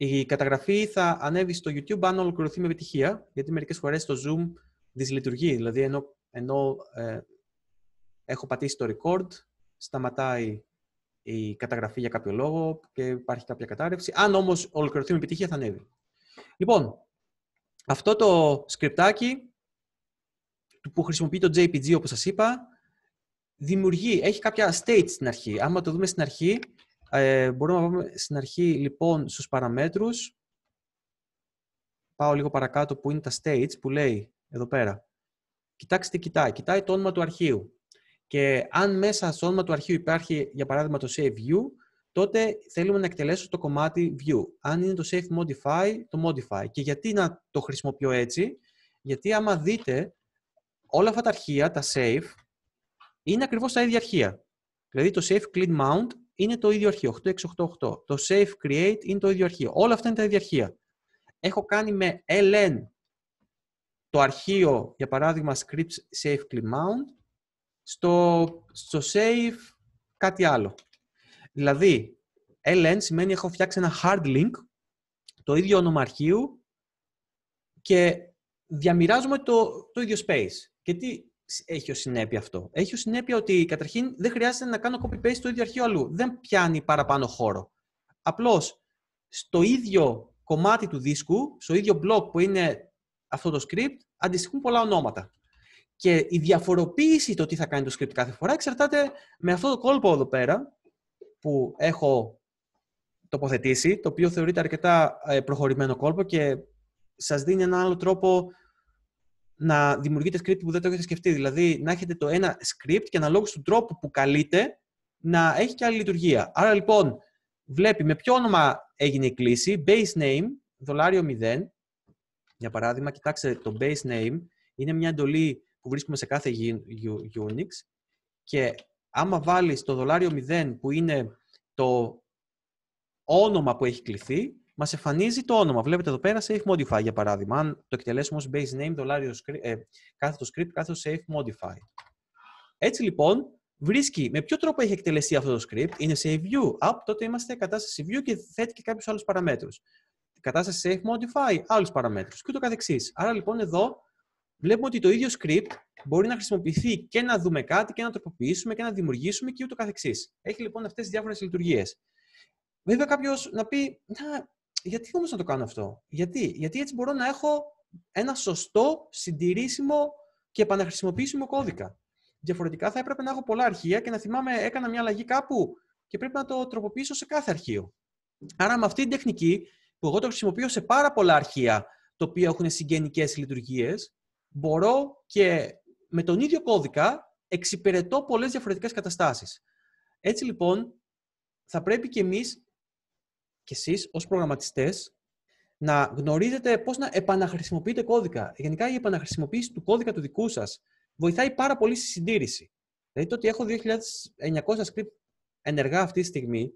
η καταγραφή θα ανέβει στο YouTube αν ολοκληρωθεί με επιτυχία, γιατί μερικές φορές το Zoom δυσλειτουργεί. Δηλαδή, ενώ, ε, έχω πατήσει το record, σταματάει η καταγραφή για κάποιο λόγο και υπάρχει κάποια κατάρρευση. Αν όμως ολοκληρωθεί με επιτυχία, θα ανέβει. Λοιπόν, αυτό το σκριπτάκι που χρησιμοποιεί το JPG, όπως σας είπα, δημιουργεί, έχει κάποια states στην αρχή. Άμα το δούμε στην αρχή, ε, μπορούμε να πάμε στην αρχή λοιπόν στους παραμέτρους. Πάω λίγο παρακάτω που είναι τα states που λέει εδώ πέρα. Κοιτάξτε τι κοιτάει. Κοιτάει το όνομα του αρχείου. Και αν μέσα στο όνομα του αρχείου υπάρχει για παράδειγμα το save view, τότε θέλουμε να εκτελέσουμε το κομμάτι view. Αν είναι το save modify, το modify. Και γιατί να το χρησιμοποιώ έτσι, γιατί άμα δείτε όλα αυτά τα αρχεία, τα save, είναι ακριβώς τα ίδια αρχεία. Δηλαδή το save clean mount είναι το ίδιο αρχείο, 8688. Το save Create είναι το ίδιο αρχείο. Όλα αυτά είναι τα ίδια αρχεία. Έχω κάνει με LN το αρχείο, για παράδειγμα, scripts save mount στο, στο save κάτι άλλο. Δηλαδή, LN σημαίνει έχω φτιάξει ένα hard link, το ίδιο όνομα αρχείου και διαμοιράζουμε το, το ίδιο space. Και τι, έχει ως συνέπεια αυτό. Έχει ως συνέπεια ότι καταρχήν δεν χρειάζεται να κάνω copy-paste το ίδιο αρχείο αλλού. Δεν πιάνει παραπάνω χώρο. Απλώς στο ίδιο κομμάτι του δίσκου, στο ίδιο μπλοκ που είναι αυτό το script, αντιστοιχούν πολλά ονόματα. Και η διαφοροποίηση το τι θα κάνει το script κάθε φορά εξαρτάται με αυτό το κόλπο εδώ πέρα που έχω τοποθετήσει, το οποίο θεωρείται αρκετά ε, προχωρημένο κόλπο και σας δίνει έναν άλλο τρόπο να δημιουργείτε script που δεν το έχετε σκεφτεί. Δηλαδή να έχετε το ένα script και αναλόγως του τρόπου που καλείτε να έχει και άλλη λειτουργία. Άρα λοιπόν βλέπει με ποιο όνομα έγινε η κλίση, base name, δολάριο 0. Για παράδειγμα, κοιτάξτε το base name είναι μια εντολή που βρίσκουμε σε κάθε Unix και άμα βάλεις το δολάριο 0 που είναι το όνομα που έχει κληθεί, μας εμφανίζει το όνομα. Βλέπετε εδώ πέρα safe modify για παράδειγμα. Αν το εκτελέσουμε ως base name, δολάριο ε, κάθετο script, κάθετο safe modify. Έτσι λοιπόν, βρίσκει με ποιο τρόπο έχει εκτελεστεί αυτό το script. Είναι Save view. up, τότε είμαστε κατάσταση view και θέτει και κάποιους άλλους παραμέτρους. Κατάσταση safe modify, άλλους παραμέτρους κ.ο.κ. Άρα λοιπόν εδώ βλέπουμε ότι το ίδιο script μπορεί να χρησιμοποιηθεί και να δούμε κάτι και να τροποποιήσουμε και να δημιουργήσουμε και ούτω Έχει λοιπόν αυτές τις διάφορες λειτουργίες. Βέβαια κάποιος να πει, γιατί όμως να το κάνω αυτό. Γιατί, γιατί έτσι μπορώ να έχω ένα σωστό, συντηρήσιμο και επαναχρησιμοποιήσιμο κώδικα. Διαφορετικά θα έπρεπε να έχω πολλά αρχεία και να θυμάμαι έκανα μια αλλαγή κάπου και πρέπει να το τροποποιήσω σε κάθε αρχείο. Άρα με αυτή την τεχνική που εγώ το χρησιμοποιώ σε πάρα πολλά αρχεία τα οποία έχουν συγγενικές λειτουργίες, μπορώ και με τον ίδιο κώδικα εξυπηρετώ πολλές διαφορετικές καταστάσεις. Έτσι λοιπόν θα πρέπει και εμείς και εσείς ως προγραμματιστές να γνωρίζετε πώς να επαναχρησιμοποιείτε κώδικα. Γενικά η επαναχρησιμοποίηση του κώδικα του δικού σας βοηθάει πάρα πολύ στη συντήρηση. Δηλαδή το ότι έχω 2.900 script ενεργά αυτή τη στιγμή,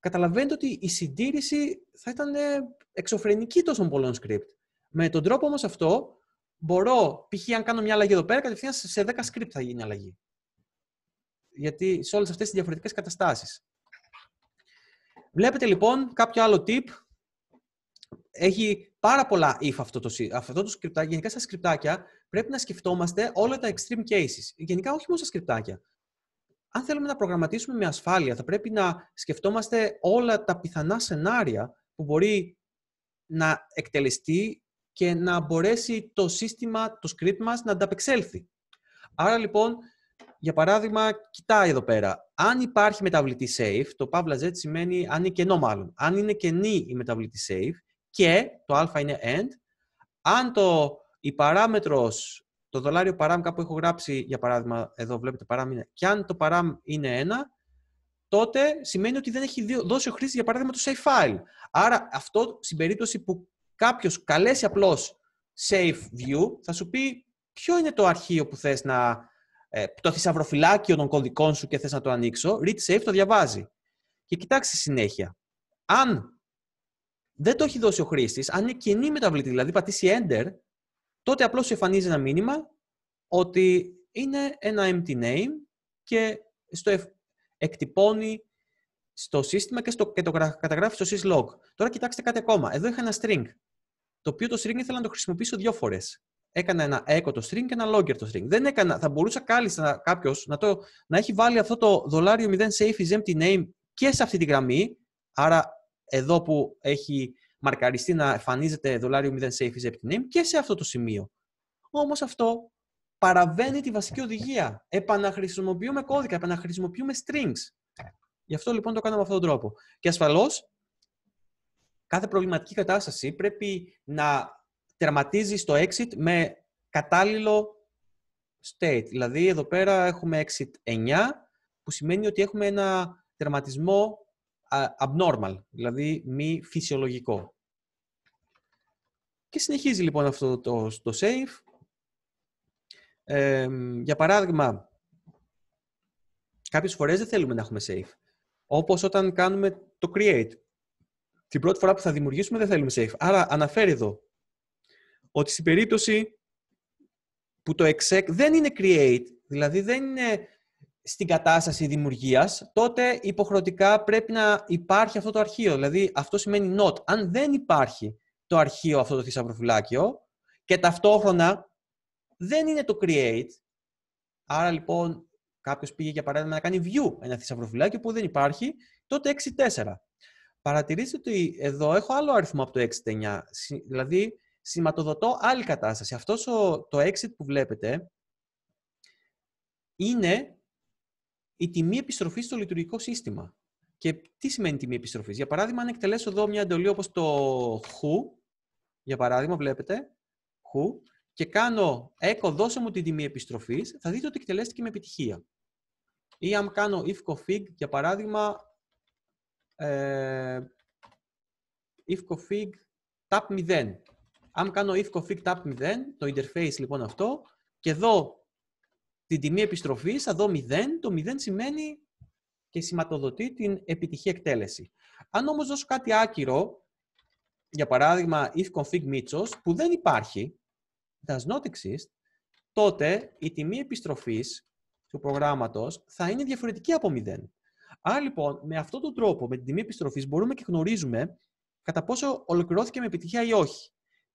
καταλαβαίνετε ότι η συντήρηση θα ήταν ε, εξωφρενική τόσων πολλών script. Με τον τρόπο όμως αυτό μπορώ, π.χ. αν κάνω μια αλλαγή εδώ πέρα, κατευθείαν σε 10 script θα γίνει αλλαγή. Γιατί σε όλες αυτές τις διαφορετικές καταστάσεις. Βλέπετε λοιπόν κάποιο άλλο tip. Έχει πάρα πολλά if αυτό το, αυτό το Γενικά στα σκρυπτάκια πρέπει να σκεφτόμαστε όλα τα extreme cases. Γενικά όχι μόνο στα σκρυπτάκια. Αν θέλουμε να προγραμματίσουμε με ασφάλεια, θα πρέπει να σκεφτόμαστε όλα τα πιθανά σενάρια που μπορεί να εκτελεστεί και να μπορέσει το σύστημα, το script μας να ανταπεξέλθει. Άρα λοιπόν για παράδειγμα, κοιτάει εδώ πέρα. Αν υπάρχει μεταβλητή safe, το παύλα z σημαίνει αν είναι κενό μάλλον. Αν είναι κενή η μεταβλητή safe και το α είναι end, αν το, η παράμετρος, το δολάριο παράμ κάπου έχω γράψει, για παράδειγμα, εδώ βλέπετε παράμ είναι, και αν το παράμ είναι ένα, τότε σημαίνει ότι δεν έχει δώσει ο χρήστη, για παράδειγμα, το save file. Άρα αυτό, στην περίπτωση που κάποιος καλέσει απλώς safe view, θα σου πει ποιο είναι το αρχείο που θες να ε, το θησαυροφυλάκιο των κωδικών σου και θες να το ανοίξω, read safe το διαβάζει. Και κοιτάξει συνέχεια. Αν δεν το έχει δώσει ο χρήστης, αν είναι κοινή μεταβλητή, δηλαδή πατήσει enter, τότε απλώς σου εμφανίζει ένα μήνυμα ότι είναι ένα empty name και στο εκτυπώνει στο σύστημα και, στο, και το καταγράφει στο syslog. Τώρα κοιτάξτε κάτι ακόμα. Εδώ είχα ένα string, το οποίο το string ήθελα να το χρησιμοποιήσω δύο φορές έκανα ένα echo το string και ένα logger το string. Δεν έκανα, θα μπορούσε κάλλιστα κάποιος να, να έχει βάλει αυτό το δολάριο 0 safe is empty name και σε αυτή τη γραμμή. Άρα εδώ που έχει μαρκαριστεί να εμφανίζεται δολάριο 0 safe is empty name και σε αυτό το σημείο. Όμως αυτό παραβαίνει τη βασική οδηγία. Επαναχρησιμοποιούμε κώδικα, επαναχρησιμοποιούμε strings. Γι' αυτό λοιπόν το κάναμε με αυτόν τον τρόπο. Και ασφαλώς, κάθε προβληματική κατάσταση πρέπει να τερματίζεις στο exit με κατάλληλο state. Δηλαδή, εδώ πέρα έχουμε exit 9, που σημαίνει ότι έχουμε ένα τερματισμό abnormal, δηλαδή μη φυσιολογικό. Και συνεχίζει λοιπόν αυτό το, το save. για παράδειγμα, κάποιες φορές δεν θέλουμε να έχουμε save. Όπως όταν κάνουμε το create. Την πρώτη φορά που θα δημιουργήσουμε δεν θέλουμε save. Άρα αναφέρει εδώ ότι στην περίπτωση που το exec δεν είναι create, δηλαδή δεν είναι στην κατάσταση δημιουργίας, τότε υποχρεωτικά πρέπει να υπάρχει αυτό το αρχείο. Δηλαδή αυτό σημαίνει not. Αν δεν υπάρχει το αρχείο αυτό το θησαυροφυλάκιο και ταυτόχρονα δεν είναι το create, άρα λοιπόν κάποιος πήγε για παράδειγμα να κάνει view ένα θησαυροφυλάκιο που δεν υπάρχει, τότε 6-4. Παρατηρήστε ότι εδώ έχω άλλο αριθμό από το 6-9. Δηλαδή σηματοδοτώ άλλη κατάσταση. Αυτός το exit που βλέπετε είναι η τιμή επιστροφής στο λειτουργικό σύστημα. Και τι σημαίνει τιμή επιστροφής. Για παράδειγμα, αν εκτελέσω εδώ μια εντολή όπως το who, για παράδειγμα, βλέπετε, και κάνω echo, δώσε μου την τιμή επιστροφής, θα δείτε ότι εκτελέστηκε με επιτυχία. Ή αν κάνω if config, για παράδειγμα, ε, if config tap 0, αν κάνω if config tap 0, το interface λοιπόν αυτό, και δω την τιμή επιστροφής, θα δω 0, το 0 σημαίνει και σηματοδοτεί την επιτυχή εκτέλεση. Αν όμως δώσω κάτι άκυρο, για παράδειγμα if config που δεν υπάρχει, does not exist, τότε η τιμή επιστροφής του προγράμματος θα είναι διαφορετική από 0. Άρα λοιπόν, με αυτόν τον τρόπο, με την τιμή επιστροφής, μπορούμε και γνωρίζουμε κατά πόσο ολοκληρώθηκε με επιτυχία ή όχι.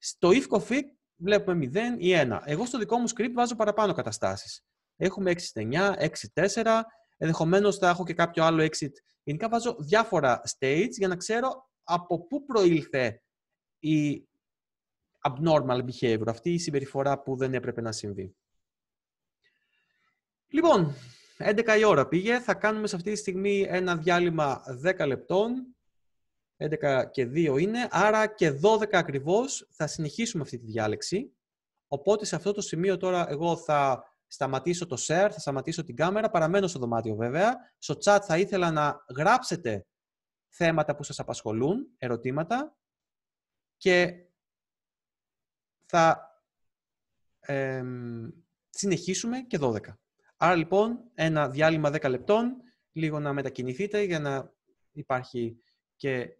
Στο if config βλέπουμε 0 ή 1. Εγώ στο δικό μου script βάζω παραπάνω καταστάσεις. Έχουμε 6-9, 6-4, ενδεχομένως θα έχω και κάποιο άλλο exit. Γενικά βάζω διάφορα states για να ξέρω από πού προήλθε η abnormal behavior, αυτή η συμπεριφορά που δεν έπρεπε να συμβεί. Λοιπόν, 11 η ώρα πήγε. Θα κάνουμε σε αυτή τη στιγμή ένα διάλειμμα 10 λεπτών 11 και 2 είναι, άρα και 12 ακριβώς θα συνεχίσουμε αυτή τη διάλεξη. Οπότε σε αυτό το σημείο τώρα εγώ θα σταματήσω το share, θα σταματήσω την κάμερα, παραμένω στο δωμάτιο βέβαια. Στο chat θα ήθελα να γράψετε θέματα που σας απασχολούν, ερωτήματα και θα συνεχίσουμε και 12. Άρα λοιπόν ένα διάλειμμα 10 λεπτών, λίγο να μετακινηθείτε για να υπάρχει και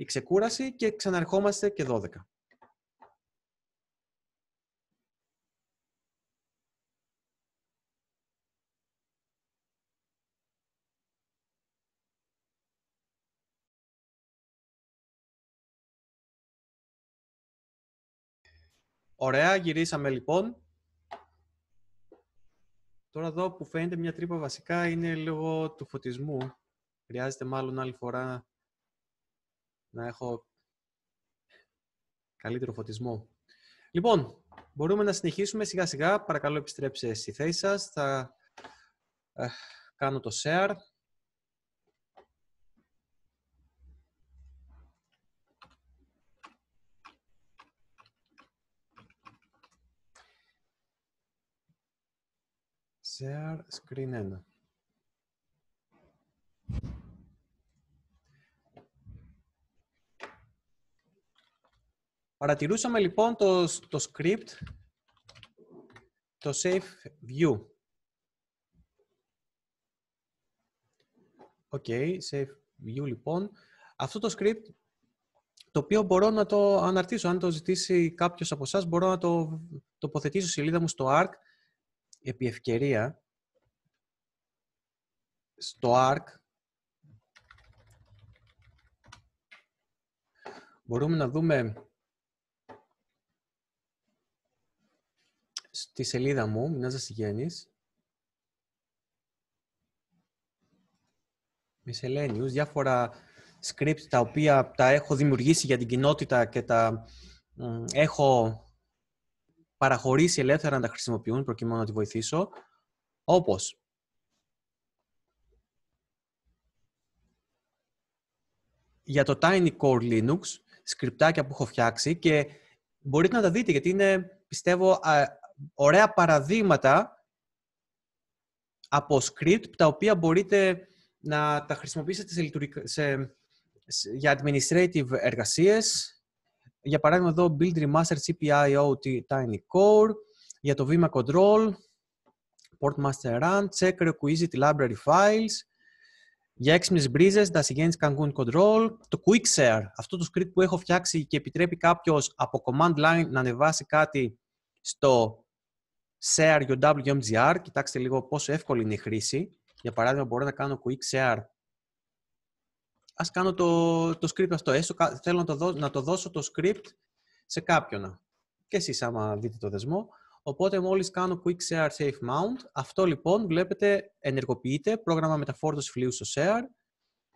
η ξεκούραση και ξαναρχόμαστε και 12. Ωραία, γυρίσαμε λοιπόν. Τώρα εδώ που φαίνεται μια τρύπα βασικά είναι λίγο του φωτισμού. Χρειάζεται μάλλον άλλη φορά να έχω καλύτερο φωτισμό. Λοιπόν, μπορούμε να συνεχίσουμε σιγά σιγά. Παρακαλώ επιστρέψτε στη θέση σας. Θα ε, κάνω το share. Share screen 1. Παρατηρούσαμε λοιπόν το, το script, το save view. Οκ, okay, safe view λοιπόν. Αυτό το script, το οποίο μπορώ να το αναρτήσω, αν το ζητήσει κάποιος από εσάς, μπορώ να το τοποθετήσω στη σελίδα μου στο ARC, επί ευκαιρία, στο ARC, μπορούμε να δούμε στη σελίδα μου, μη σε Μισελένιους, διάφορα scripts τα οποία τα έχω δημιουργήσει για την κοινότητα και τα έχω παραχωρήσει ελεύθερα να τα χρησιμοποιούν προκειμένου να τη βοηθήσω, όπως για το Tiny Core Linux, σκριπτάκια που έχω φτιάξει και μπορείτε να τα δείτε γιατί είναι, πιστεύω, ωραία παραδείγματα από script τα οποία μπορείτε να τα χρησιμοποιήσετε σε, σε, για administrative εργασίες. Για παράδειγμα εδώ Build Remaster CPIO Tiny Core, για το Vima Control, Port Master Run, Check Requisite Library Files, για έξυπνες μπρίζες, Against Cancun Control, το Quick αυτό το script που έχω φτιάξει και επιτρέπει κάποιος από command line να ανεβάσει κάτι στο share your WMGR, κοιτάξτε λίγο πόσο εύκολη είναι η χρήση. Για παράδειγμα, μπορώ να κάνω quick share. Ας κάνω το, το script αυτό. Έστω, θέλω να το, να το δώσω το script σε κάποιον. Και εσείς άμα δείτε το δεσμό. Οπότε μόλις κάνω quick share safe mount, αυτό λοιπόν βλέπετε ενεργοποιείται, πρόγραμμα μεταφόρτωσης φλοιού στο share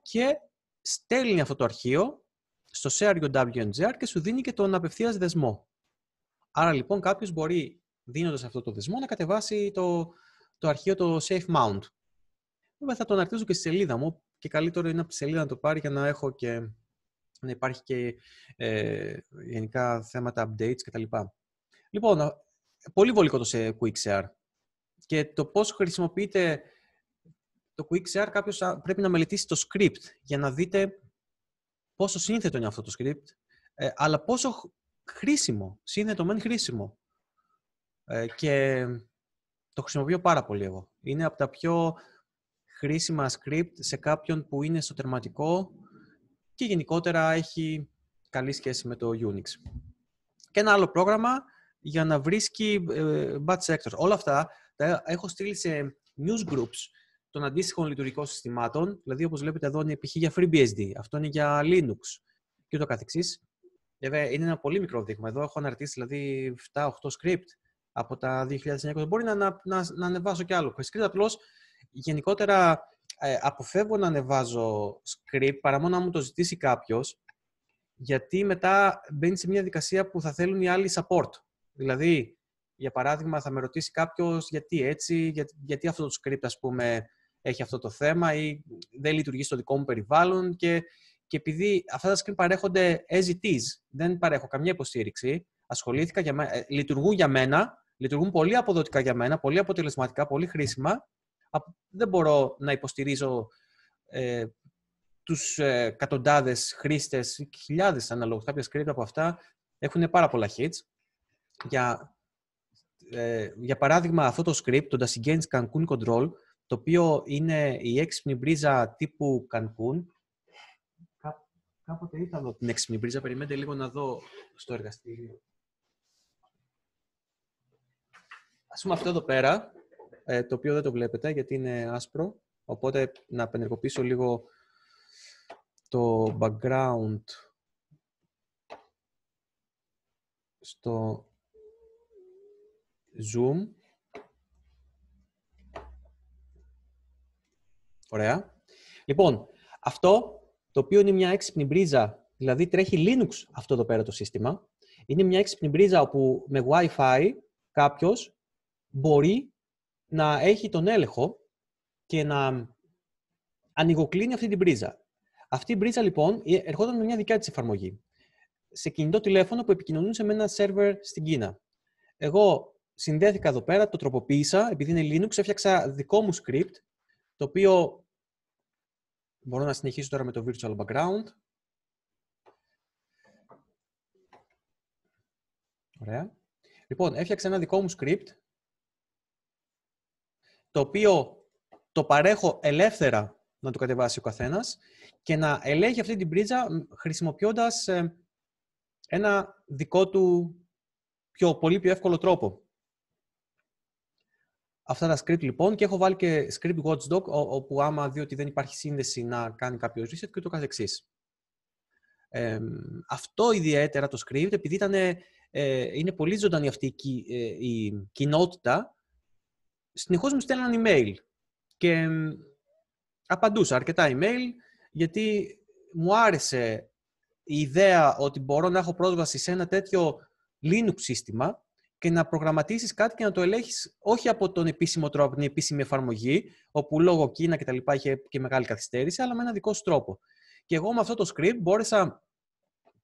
και στέλνει αυτό το αρχείο στο share your WMGR και σου δίνει και τον απευθείας δεσμό. Άρα λοιπόν κάποιος μπορεί δίνοντας αυτό το δεσμό να κατεβάσει το, το αρχείο το Safe Mount. Βέβαια θα το αναρτήσω και στη σελίδα μου και καλύτερο είναι από τη σελίδα να το πάρει για να έχω και να υπάρχει και ε, γενικά θέματα updates κτλ. Λοιπόν, πολύ βολικό το σε Share και το πώς χρησιμοποιείται το Share κάποιος πρέπει να μελετήσει το script για να δείτε πόσο σύνθετο είναι αυτό το script, ε, αλλά πόσο χρήσιμο, σύνθετο μεν χρήσιμο. Ε, και το χρησιμοποιώ πάρα πολύ εγώ. Είναι από τα πιο χρήσιμα script σε κάποιον που είναι στο τερματικό και γενικότερα έχει καλή σχέση με το Unix. Και ένα άλλο πρόγραμμα για να βρίσκει ε, Batch sectors. Όλα αυτά τα έχω στείλει σε news groups των αντίστοιχων λειτουργικών συστημάτων. Δηλαδή, όπως βλέπετε εδώ, είναι π.χ. για FreeBSD, αυτό είναι για Linux και το καθεξής. Βέβαια, είναι ένα πολύ μικρό δείγμα. Εδώ έχω αναρτήσει δηλαδή 7-8 script από τα 2009. Μπορεί να, να, να, ανεβάσω κι άλλο script. Απλώς γενικότερα ε, αποφεύγω να ανεβάζω script παρά μόνο να μου το ζητήσει κάποιος, γιατί μετά μπαίνει σε μια δικασία που θα θέλουν οι άλλοι support. Δηλαδή, για παράδειγμα, θα με ρωτήσει κάποιος γιατί έτσι, γιατί αυτό το script, ας πούμε, έχει αυτό το θέμα ή δεν λειτουργεί στο δικό μου περιβάλλον και, και επειδή αυτά τα script παρέχονται as it is, δεν παρέχω καμία υποστήριξη, ασχολήθηκα, για, ε, λειτουργούν για μένα λειτουργούν πολύ αποδοτικά για μένα, πολύ αποτελεσματικά, πολύ χρήσιμα. Δεν μπορώ να υποστηρίζω ε, τους χρήστε, χρήστες, χιλιάδες αναλόγως, κάποια script από αυτά έχουν πάρα πολλά hits. Για, ε, για παράδειγμα, αυτό το script, το Dasigens Cancun Control, το οποίο είναι η έξυπνη μπρίζα τύπου Cancun, κάποτε ήταν την έξυπνη μπρίζα, περιμένετε λίγο να δω στο εργαστήριο. ας πούμε αυτό εδώ πέρα, ε, το οποίο δεν το βλέπετε γιατί είναι άσπρο, οπότε να απενεργοποιήσω λίγο το background στο zoom. Ωραία. Λοιπόν, αυτό το οποίο είναι μια έξυπνη μπρίζα, δηλαδή τρέχει Linux αυτό εδώ πέρα το σύστημα, είναι μια έξυπνη μπρίζα όπου με Wi-Fi κάποιος μπορεί να έχει τον έλεγχο και να ανοιγοκλίνει αυτή την πρίζα. Αυτή η πρίζα λοιπόν ε, ερχόταν με μια δικιά της εφαρμογή. Σε κινητό τηλέφωνο που επικοινωνούσε με ένα σερβερ στην Κίνα. Εγώ συνδέθηκα εδώ πέρα, το τροποποίησα, επειδή είναι Linux, έφτιαξα δικό μου script, το οποίο μπορώ να συνεχίσω τώρα με το virtual background. Ωραία. Λοιπόν, έφτιαξα ένα δικό μου script, το οποίο το παρέχω ελεύθερα να το κατεβάσει ο καθένας και να ελέγχει αυτή την πρίτζα χρησιμοποιώντας ε, ένα δικό του πιο, πολύ πιο εύκολο τρόπο. Αυτά τα script λοιπόν και έχω βάλει και script watchdog όπου άμα δει ότι δεν υπάρχει σύνδεση να κάνει κάποιος reset και το καθεξής. αυτό ιδιαίτερα το script επειδή ε, είναι πολύ ζωντανή αυτή η ε, κοινότητα συνεχώς μου στέλναν email και απαντούσα αρκετά email γιατί μου άρεσε η ιδέα ότι μπορώ να έχω πρόσβαση σε ένα τέτοιο Linux σύστημα και να προγραμματίσεις κάτι και να το ελέγχεις όχι από τον επίσημο τρόπο, την επίσημη εφαρμογή, όπου λόγω Κίνα και τα λοιπά είχε και μεγάλη καθυστέρηση, αλλά με ένα δικό σου τρόπο. Και εγώ με αυτό το script μπόρεσα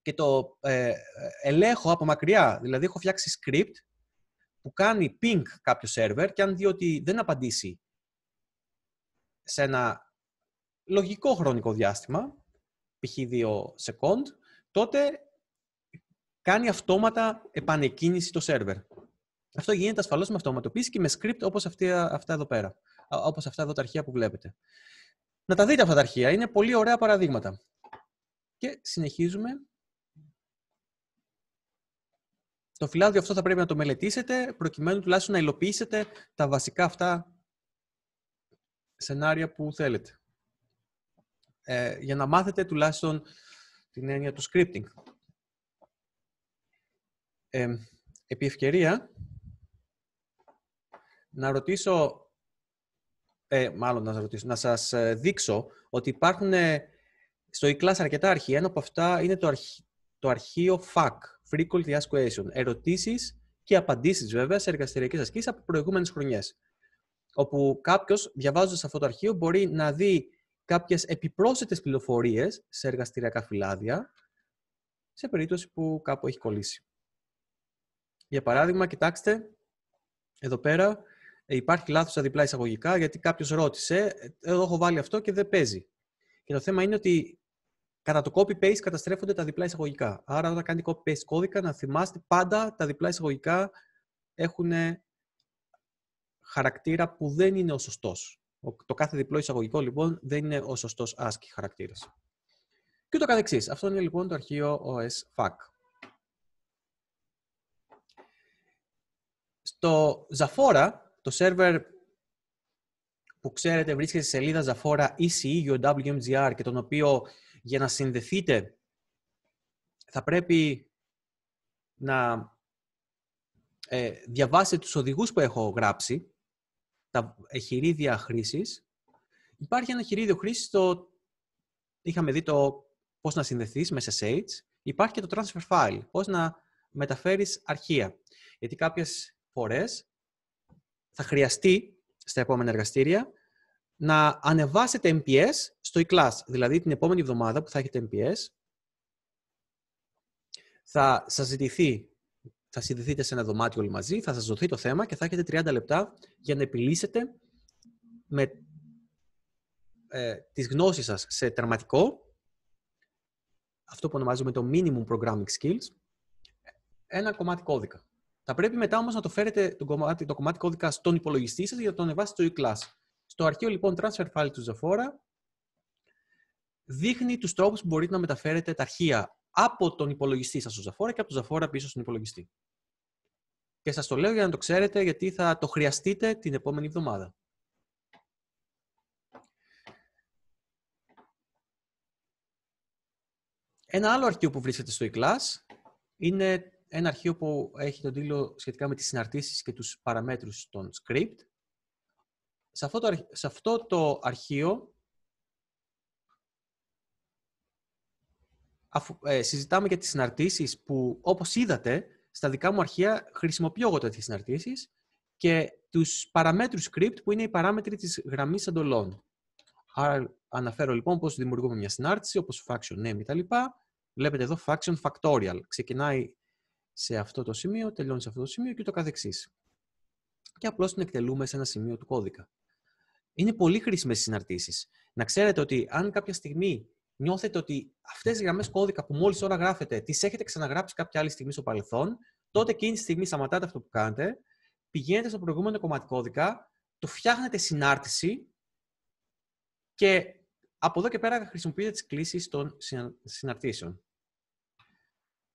και το ε, ε ελέγχω από μακριά. Δηλαδή, έχω φτιάξει script που κάνει ping κάποιο σερβέρ και αν δει ότι δεν απαντήσει σε ένα λογικό χρονικό διάστημα, π.χ. 2 second, τότε κάνει αυτόματα επανεκκίνηση το σερβέρ. Αυτό γίνεται ασφαλώς με αυτοματοποίηση και με script όπως αυτά εδώ πέρα. Όπως αυτά εδώ τα αρχεία που βλέπετε. Να τα δείτε αυτά τα αρχεία. Είναι πολύ ωραία παραδείγματα. Και συνεχίζουμε Το φυλάδιο αυτό θα πρέπει να το μελετήσετε, προκειμένου τουλάχιστον να υλοποιήσετε τα βασικά αυτά σενάρια που θέλετε. Ε, για να μάθετε τουλάχιστον την έννοια του scripting. Ε, επί ευκαιρία, να ρωτήσω, ε, μάλλον να ρωτήσω, να σας ε, δείξω ότι υπάρχουν ε, στο e-class αρκετά αρχεία. Ένα από αυτά είναι το, αρχ... το αρχείο FAC, frequently asked questions, ερωτήσεις και απαντήσεις βέβαια σε εργαστηριακές ασκήσεις από προηγούμενες χρονιές. Όπου κάποιος διαβάζοντας αυτό το αρχείο μπορεί να δει κάποιες επιπρόσθετες πληροφορίες σε εργαστηριακά φυλάδια σε περίπτωση που κάπου έχει κολλήσει. Για παράδειγμα, κοιτάξτε, εδώ πέρα ε, υπάρχει λάθος στα διπλά εισαγωγικά γιατί κάποιος ρώτησε, ε, εδώ έχω βάλει αυτό και δεν παίζει. Και το θέμα είναι ότι Κατά το copy-paste καταστρέφονται τα διπλά εισαγωγικά. Άρα, όταν κάνετε copy-paste κώδικα, να θυμάστε πάντα τα διπλά εισαγωγικά έχουν χαρακτήρα που δεν είναι ο σωστός. Το κάθε διπλό εισαγωγικό, λοιπόν, δεν είναι ο σωστός ASCII χαρακτήρας. Και το καθεξής. Αυτό είναι λοιπόν το αρχείο OSFAC. Στο Zafora, το σερβερ που ξέρετε βρίσκεται στη σελίδα Zafora ECE e WMGR και τον οποίο για να συνδεθείτε θα πρέπει να ε, διαβάσετε τους οδηγούς που έχω γράψει, τα εχειρίδια χρήσης. Υπάρχει ένα χειρίδιο χρήσης το... Είχαμε δει το πώς να συνδεθείς με SSH. Υπάρχει και το transfer file, πώς να μεταφέρεις αρχεία. Γιατί κάποιες φορές θα χρειαστεί στα επόμενα εργαστήρια να ανεβάσετε MPS στο e-class. Δηλαδή την επόμενη εβδομάδα που θα έχετε MPS, θα σας ζητηθεί, θα συνδεθείτε σε ένα δωμάτιο όλοι μαζί, θα σας δοθεί το θέμα και θα έχετε 30 λεπτά για να επιλύσετε με ε, τις γνώσεις σας σε τερματικό, αυτό που ονομάζουμε το minimum programming skills, ένα κομμάτι κώδικα. Θα πρέπει μετά όμως να το φέρετε το κομμάτι, το κομμάτι κώδικα στον υπολογιστή σας για να το ανεβάσετε στο e-class. Το αρχείο λοιπόν transfer file του Zafora δείχνει τους τρόπους που μπορείτε να μεταφέρετε τα αρχεία από τον υπολογιστή σας στο Zafora και από τον Zafora πίσω στον υπολογιστή. Και σας το λέω για να το ξέρετε γιατί θα το χρειαστείτε την επόμενη εβδομάδα. Ένα άλλο αρχείο που βρίσκεται στο eClass είναι ένα αρχείο που έχει τον τίτλο σχετικά με τις συναρτήσεις και τους παραμέτρους των script σε αυτό το, αρχείο ε, συζητάμε για τις συναρτήσεις που, όπως είδατε, στα δικά μου αρχεία χρησιμοποιώ εγώ τέτοιες συναρτήσεις και τους παραμέτρους script που είναι οι παράμετροι της γραμμής αντολών. Άρα αναφέρω λοιπόν πώς δημιουργούμε μια συνάρτηση, όπως faction name κτλ. Βλέπετε εδώ faction factorial. Ξεκινάει σε αυτό το σημείο, τελειώνει σε αυτό το σημείο και το καθεξής. Και απλώς την εκτελούμε σε ένα σημείο του κώδικα είναι πολύ χρήσιμες οι συναρτήσεις. Να ξέρετε ότι αν κάποια στιγμή νιώθετε ότι αυτές οι γραμμές κώδικα που μόλις τώρα γράφετε τις έχετε ξαναγράψει κάποια άλλη στιγμή στο παρελθόν, τότε εκείνη τη στιγμή σταματάτε αυτό που κάνετε, πηγαίνετε στο προηγούμενο κομμάτι κώδικα, το φτιάχνετε συνάρτηση και από εδώ και πέρα χρησιμοποιείτε τις κλήσεις των συναρτήσεων.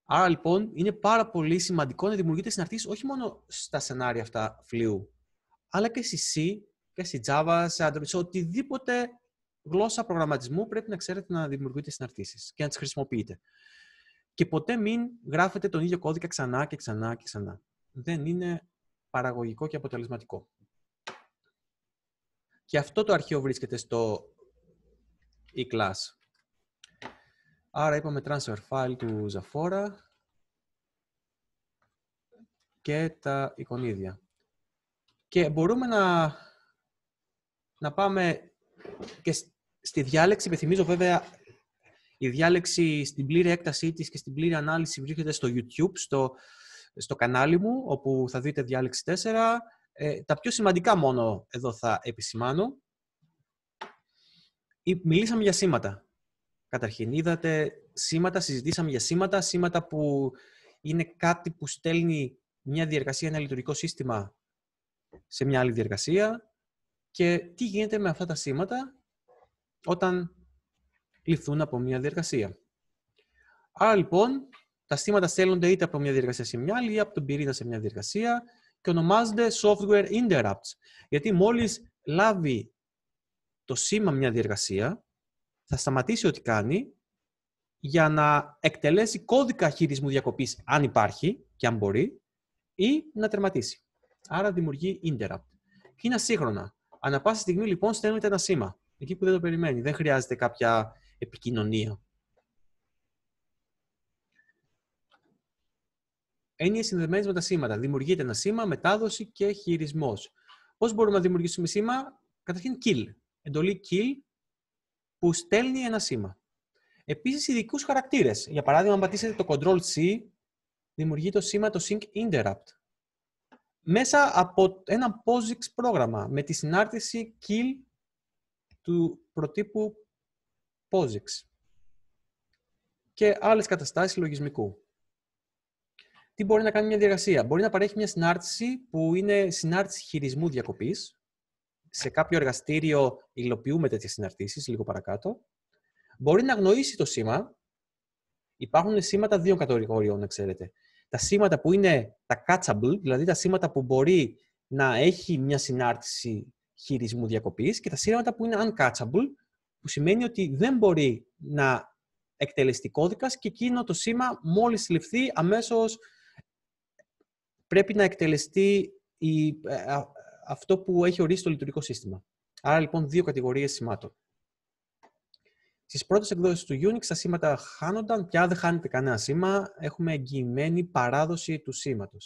Άρα λοιπόν είναι πάρα πολύ σημαντικό να δημιουργείτε συναρτήσεις όχι μόνο στα σενάρια αυτά φλοιού, αλλά και στη C και στην Java, σε Android, σε οτιδήποτε γλώσσα προγραμματισμού πρέπει να ξέρετε να δημιουργείτε συναρτήσεις και να τις χρησιμοποιείτε. Και ποτέ μην γράφετε τον ίδιο κώδικα ξανά και ξανά και ξανά. Δεν είναι παραγωγικό και αποτελεσματικό. Και αυτό το αρχείο βρίσκεται στο e-class. Άρα είπαμε transfer file του Zafora και τα εικονίδια. Και μπορούμε να να πάμε και στη διάλεξη. Υπενθυμίζω βέβαια η διάλεξη στην πλήρη έκτασή της και στην πλήρη ανάλυση βρίσκεται στο YouTube, στο, στο κανάλι μου, όπου θα δείτε διάλεξη 4. Ε, τα πιο σημαντικά μόνο εδώ θα επισημάνω. Μιλήσαμε για σήματα. Καταρχήν, είδατε σήματα, συζητήσαμε για σήματα, σήματα που είναι κάτι που στέλνει μια διεργασία, ένα λειτουργικό σύστημα σε μια άλλη διεργασία και τι γίνεται με αυτά τα σήματα όταν ληφθούν από μια διεργασία. Άρα λοιπόν, τα σήματα στέλνονται είτε από μια διεργασία σε μια άλλη ή από τον πυρήνα σε μια διεργασία και ονομάζονται software interrupts. Γιατί μόλις λάβει το σήμα μια διεργασία, θα σταματήσει ό,τι κάνει για να εκτελέσει κώδικα χειρισμού διακοπής, αν υπάρχει και αν μπορεί, ή να τερματίσει. Άρα δημιουργεί interrupt. είναι ασύγχρονα. Ανά πάσα στιγμή λοιπόν στέλνετε ένα σήμα. Εκεί που δεν το περιμένει. Δεν χρειάζεται κάποια επικοινωνία. Έννοιες συνδεδεμένες με τα σήματα. Δημιουργείται ένα σήμα, μετάδοση και χειρισμός. Πώς μπορούμε να δημιουργήσουμε σήμα, καταρχήν kill. Εντολή kill που στέλνει ένα σήμα. Επίσης, ειδικούς χαρακτήρες. Για παράδειγμα, αν πατήσετε το Ctrl C, δημιουργεί το σήμα το sync interrupt μέσα από ένα POSIX πρόγραμμα με τη συνάρτηση kill του προτύπου POSIX και άλλες καταστάσεις λογισμικού. Τι μπορεί να κάνει μια διαργασία. Μπορεί να παρέχει μια συνάρτηση που είναι συνάρτηση χειρισμού διακοπής. Σε κάποιο εργαστήριο υλοποιούμε τέτοιες συναρτήσεις, λίγο παρακάτω. Μπορεί να γνωρίσει το σήμα. Υπάρχουν σήματα δύο κατηγοριών, να ξέρετε τα σήματα που είναι τα catchable, δηλαδή τα σήματα που μπορεί να έχει μια συνάρτηση χειρισμού διακοπής και τα σήματα που είναι uncatchable, που σημαίνει ότι δεν μπορεί να εκτελεστεί κώδικας και εκείνο το σήμα μόλις ληφθεί αμέσως πρέπει να εκτελεστεί η, ε, αυτό που έχει ορίσει το λειτουργικό σύστημα. Άρα λοιπόν δύο κατηγορίες σημάτων. Στις πρώτες εκδόσεις του Unix τα σήματα χάνονταν, πια δεν χάνεται κανένα σήμα. Έχουμε εγγυημένη παράδοση του σήματος.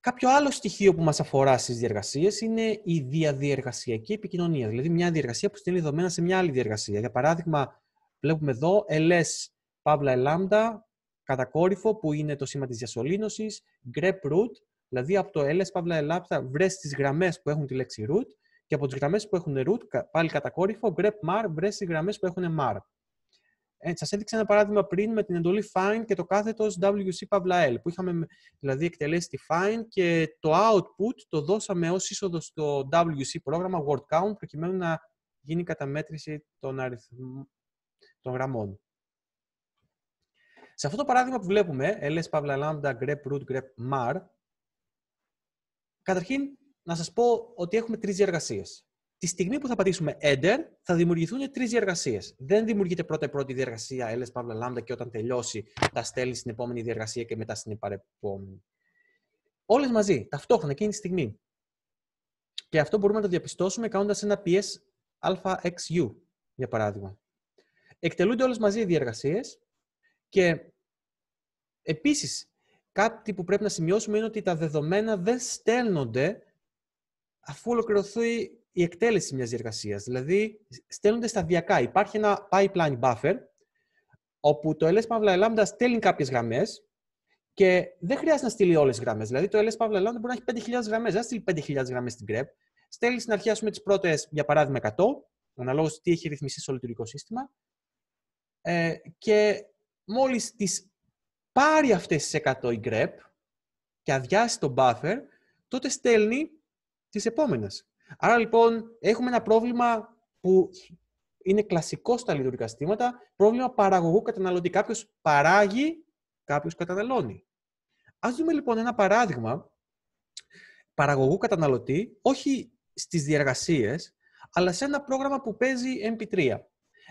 Κάποιο άλλο στοιχείο που μας αφορά στις διεργασίες είναι η διαδιεργασιακή επικοινωνία. Δηλαδή, μια διεργασία που στέλνει δεδομένα σε μια άλλη διεργασία. Για παράδειγμα, βλέπουμε εδώ LS παύλα lambda κατακόρυφο που είναι το σήμα της διασωλήνωσης, grep root, δηλαδή από το LS παύλα lambda βρες τις γραμμές που έχουν τη λέξη root και από τις γραμμές που έχουν root, πάλι κατακόρυφο, grep mar, βρες τις γραμμές που έχουν mar. Ε, Σας έδειξα ένα παράδειγμα πριν με την εντολή find και το κάθετος wc l, που είχαμε δηλαδή εκτελέσει τη find και το output το δώσαμε ως είσοδο στο wc πρόγραμμα word count, προκειμένου να γίνει η καταμέτρηση των, αριθμών. των γραμμών. Σε αυτό το παράδειγμα που βλέπουμε, ls ε, pavla lambda grep root grep mar, καταρχήν να σας πω ότι έχουμε τρεις διεργασίες. Τη στιγμή που θα πατήσουμε Enter, θα δημιουργηθούν τρεις διεργασίε. Δεν δημιουργείται πρώτα η πρώτη διεργασία, LS Παύλα Λάμδα, και όταν τελειώσει, τα στέλνεις στην επόμενη διεργασία και μετά στην παρεπόμενη. Όλες μαζί, ταυτόχρονα, εκείνη τη στιγμή. Και αυτό μπορούμε να το διαπιστώσουμε κάνοντας ένα PS αXU, για παράδειγμα. Εκτελούνται όλες μαζί οι διεργασίε και επίσης κάτι που πρέπει να σημειώσουμε είναι ότι τα δεδομένα δεν στέλνονται αφού ολοκληρωθεί η εκτέλεση μιας διεργασίας. Δηλαδή, στέλνονται σταδιακά. Υπάρχει ένα pipeline buffer, όπου το LS Pavla Lambda στέλνει κάποιες γραμμές και δεν χρειάζεται να στείλει όλες τις γραμμές. Δηλαδή, το LS Pavla Lambda μπορεί να έχει 5.000 γραμμές. Δεν στείλει 5.000 γραμμές στην grep. Στέλνει στην αρχή, ας πούμε, τις πρώτες, για παράδειγμα, 100, αναλόγως τι έχει ρυθμιστεί στο λειτουργικό σύστημα. Ε, και μόλις τις πάρει αυτές τις 100 η grep και αδειάσει το buffer, τότε στέλνει τη επόμενη. Άρα λοιπόν έχουμε ένα πρόβλημα που είναι κλασικό στα λειτουργικά συστήματα, πρόβλημα παραγωγού καταναλωτή. Κάποιος παράγει, κάποιος καταναλώνει. Ας δούμε λοιπόν ένα παράδειγμα παραγωγού καταναλωτή, όχι στις διεργασίες, αλλά σε ένα πρόγραμμα που παίζει MP3.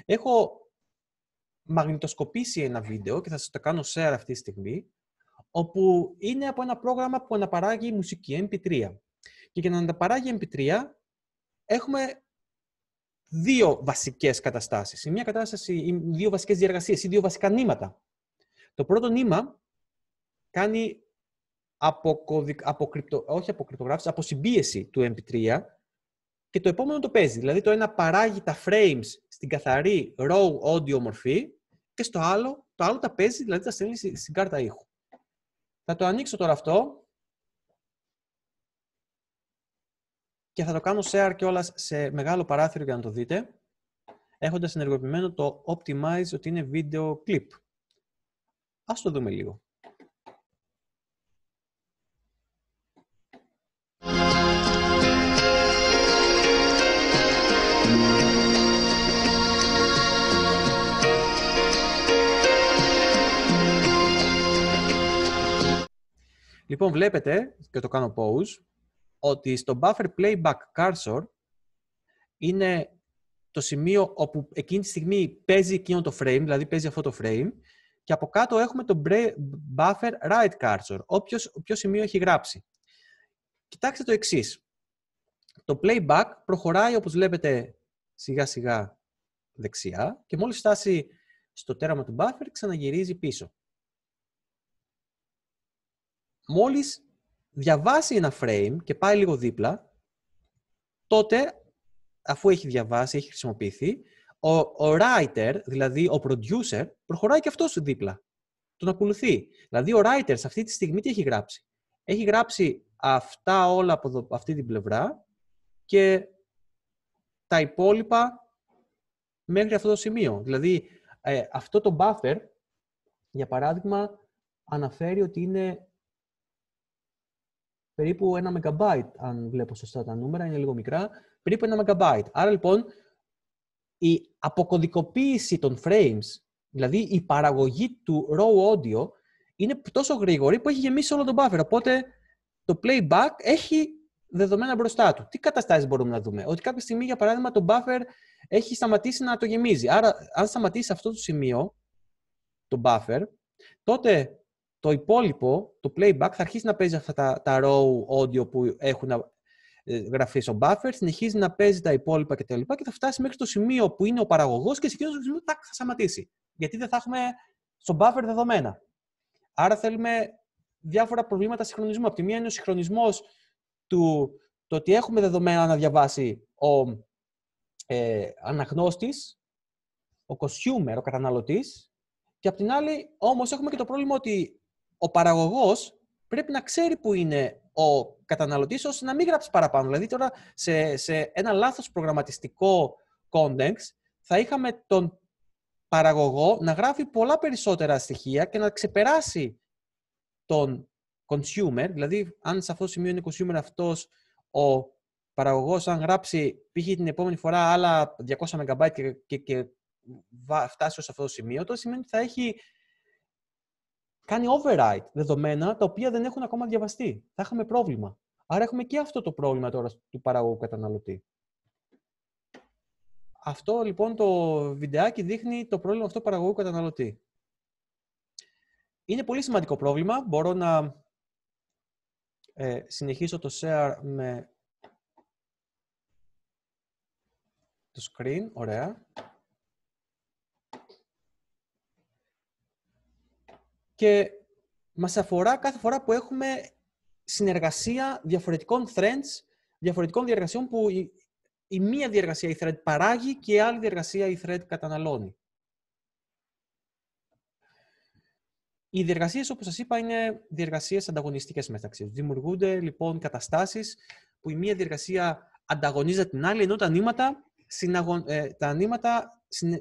Έχω μαγνητοσκοπήσει ένα βίντεο και θα σας το κάνω share αυτή τη στιγμή, όπου είναι από ένα πρόγραμμα που αναπαράγει μουσική MP3. Και για να τα παράγει MP3, έχουμε δύο βασικές καταστάσεις. Η μία κατάσταση, δύο βασικές διεργασίες, ή δύο βασικά νήματα. Το πρώτο νήμα κάνει από αποκρυπτο... όχι από συμπίεση του MP3 και το επόμενο το παίζει. Δηλαδή το ένα παράγει τα frames στην καθαρή raw audio μορφή και στο άλλο, το άλλο τα παίζει, δηλαδή τα στέλνει στην κάρτα ήχου. Θα το ανοίξω τώρα αυτό και θα το κάνω share κιόλας σε μεγάλο παράθυρο για να το δείτε, έχοντας ενεργοποιημένο το Optimize ότι είναι βίντεο clip. Ας το δούμε λίγο. Λοιπόν, βλέπετε, και το κάνω pause, ότι στο buffer playback cursor είναι το σημείο όπου εκείνη τη στιγμή παίζει εκείνο το frame, δηλαδή παίζει αυτό το frame, και από κάτω έχουμε το buffer right cursor, όποιος, ποιο σημείο έχει γράψει. Κοιτάξτε το εξής. Το playback προχωράει, όπως βλέπετε, σιγά σιγά δεξιά και μόλις φτάσει στο τέραμα του buffer ξαναγυρίζει πίσω. Μόλις διαβάσει ένα frame και πάει λίγο δίπλα, τότε, αφού έχει διαβάσει, έχει χρησιμοποιηθεί, ο, ο writer, δηλαδή ο producer, προχωράει και αυτός δίπλα. Τον ακολουθεί. Δηλαδή ο writer σε αυτή τη στιγμή τι έχει γράψει. Έχει γράψει αυτά όλα από αυτή την πλευρά και τα υπόλοιπα μέχρι αυτό το σημείο. Δηλαδή, ε, αυτό το buffer, για παράδειγμα, αναφέρει ότι είναι περίπου 1 MB, αν βλέπω σωστά τα νούμερα, είναι λίγο μικρά, περίπου ένα MB. Άρα λοιπόν, η αποκωδικοποίηση των frames, δηλαδή η παραγωγή του raw audio, είναι τόσο γρήγορη που έχει γεμίσει όλο τον buffer. Οπότε το playback έχει δεδομένα μπροστά του. Τι καταστάσεις μπορούμε να δούμε. Ότι κάποια στιγμή, για παράδειγμα, το buffer έχει σταματήσει να το γεμίζει. Άρα, αν σταματήσει αυτό το σημείο, το buffer, τότε το υπόλοιπο, το playback, θα αρχίσει να παίζει αυτά τα, τα raw audio που έχουν ε, γραφεί στο buffer, συνεχίζει να παίζει τα υπόλοιπα κτλ. Και, τα λοιπά και θα φτάσει μέχρι το σημείο που είναι ο παραγωγός και σε εκείνο το σημείο θα σταματήσει. Γιατί δεν θα έχουμε στο buffer δεδομένα. Άρα θέλουμε διάφορα προβλήματα συγχρονισμού. Από τη μία είναι ο συγχρονισμός του το ότι έχουμε δεδομένα να διαβάσει ο ε, αναγνώστης, ο consumer, ο καταναλωτής, και απ' την άλλη, όμως, έχουμε και το πρόβλημα ότι ο παραγωγός πρέπει να ξέρει που είναι ο καταναλωτής ώστε να μην γράψει παραπάνω. Δηλαδή τώρα σε, σε ένα λάθος προγραμματιστικό context θα είχαμε τον παραγωγό να γράφει πολλά περισσότερα στοιχεία και να ξεπεράσει τον consumer, δηλαδή αν σε αυτό το σημείο είναι consumer αυτός ο παραγωγός, αν γράψει π.χ. την επόμενη φορά άλλα 200 MB και, και, και φτάσει σε αυτό το σημείο, τότε σημαίνει ότι θα έχει κάνει override δεδομένα τα οποία δεν έχουν ακόμα διαβαστεί. Θα είχαμε πρόβλημα. Άρα έχουμε και αυτό το πρόβλημα τώρα του παραγωγού καταναλωτή. Αυτό λοιπόν το βιντεάκι δείχνει το πρόβλημα αυτό παραγωγού καταναλωτή. Είναι πολύ σημαντικό πρόβλημα. Μπορώ να ε, συνεχίσω το share με το screen. Ωραία. και μας αφορά κάθε φορά που έχουμε συνεργασία διαφορετικών threads, διαφορετικών διεργασιών που η, μία διεργασία η thread παράγει και η άλλη διεργασία η thread καταναλώνει. Οι διεργασίες, όπως σας είπα, είναι διεργασίες ανταγωνιστικές μεταξύ τους. Δημιουργούνται λοιπόν καταστάσεις που η μία διεργασία ανταγωνίζεται την άλλη, ενώ τα νήματα, ε,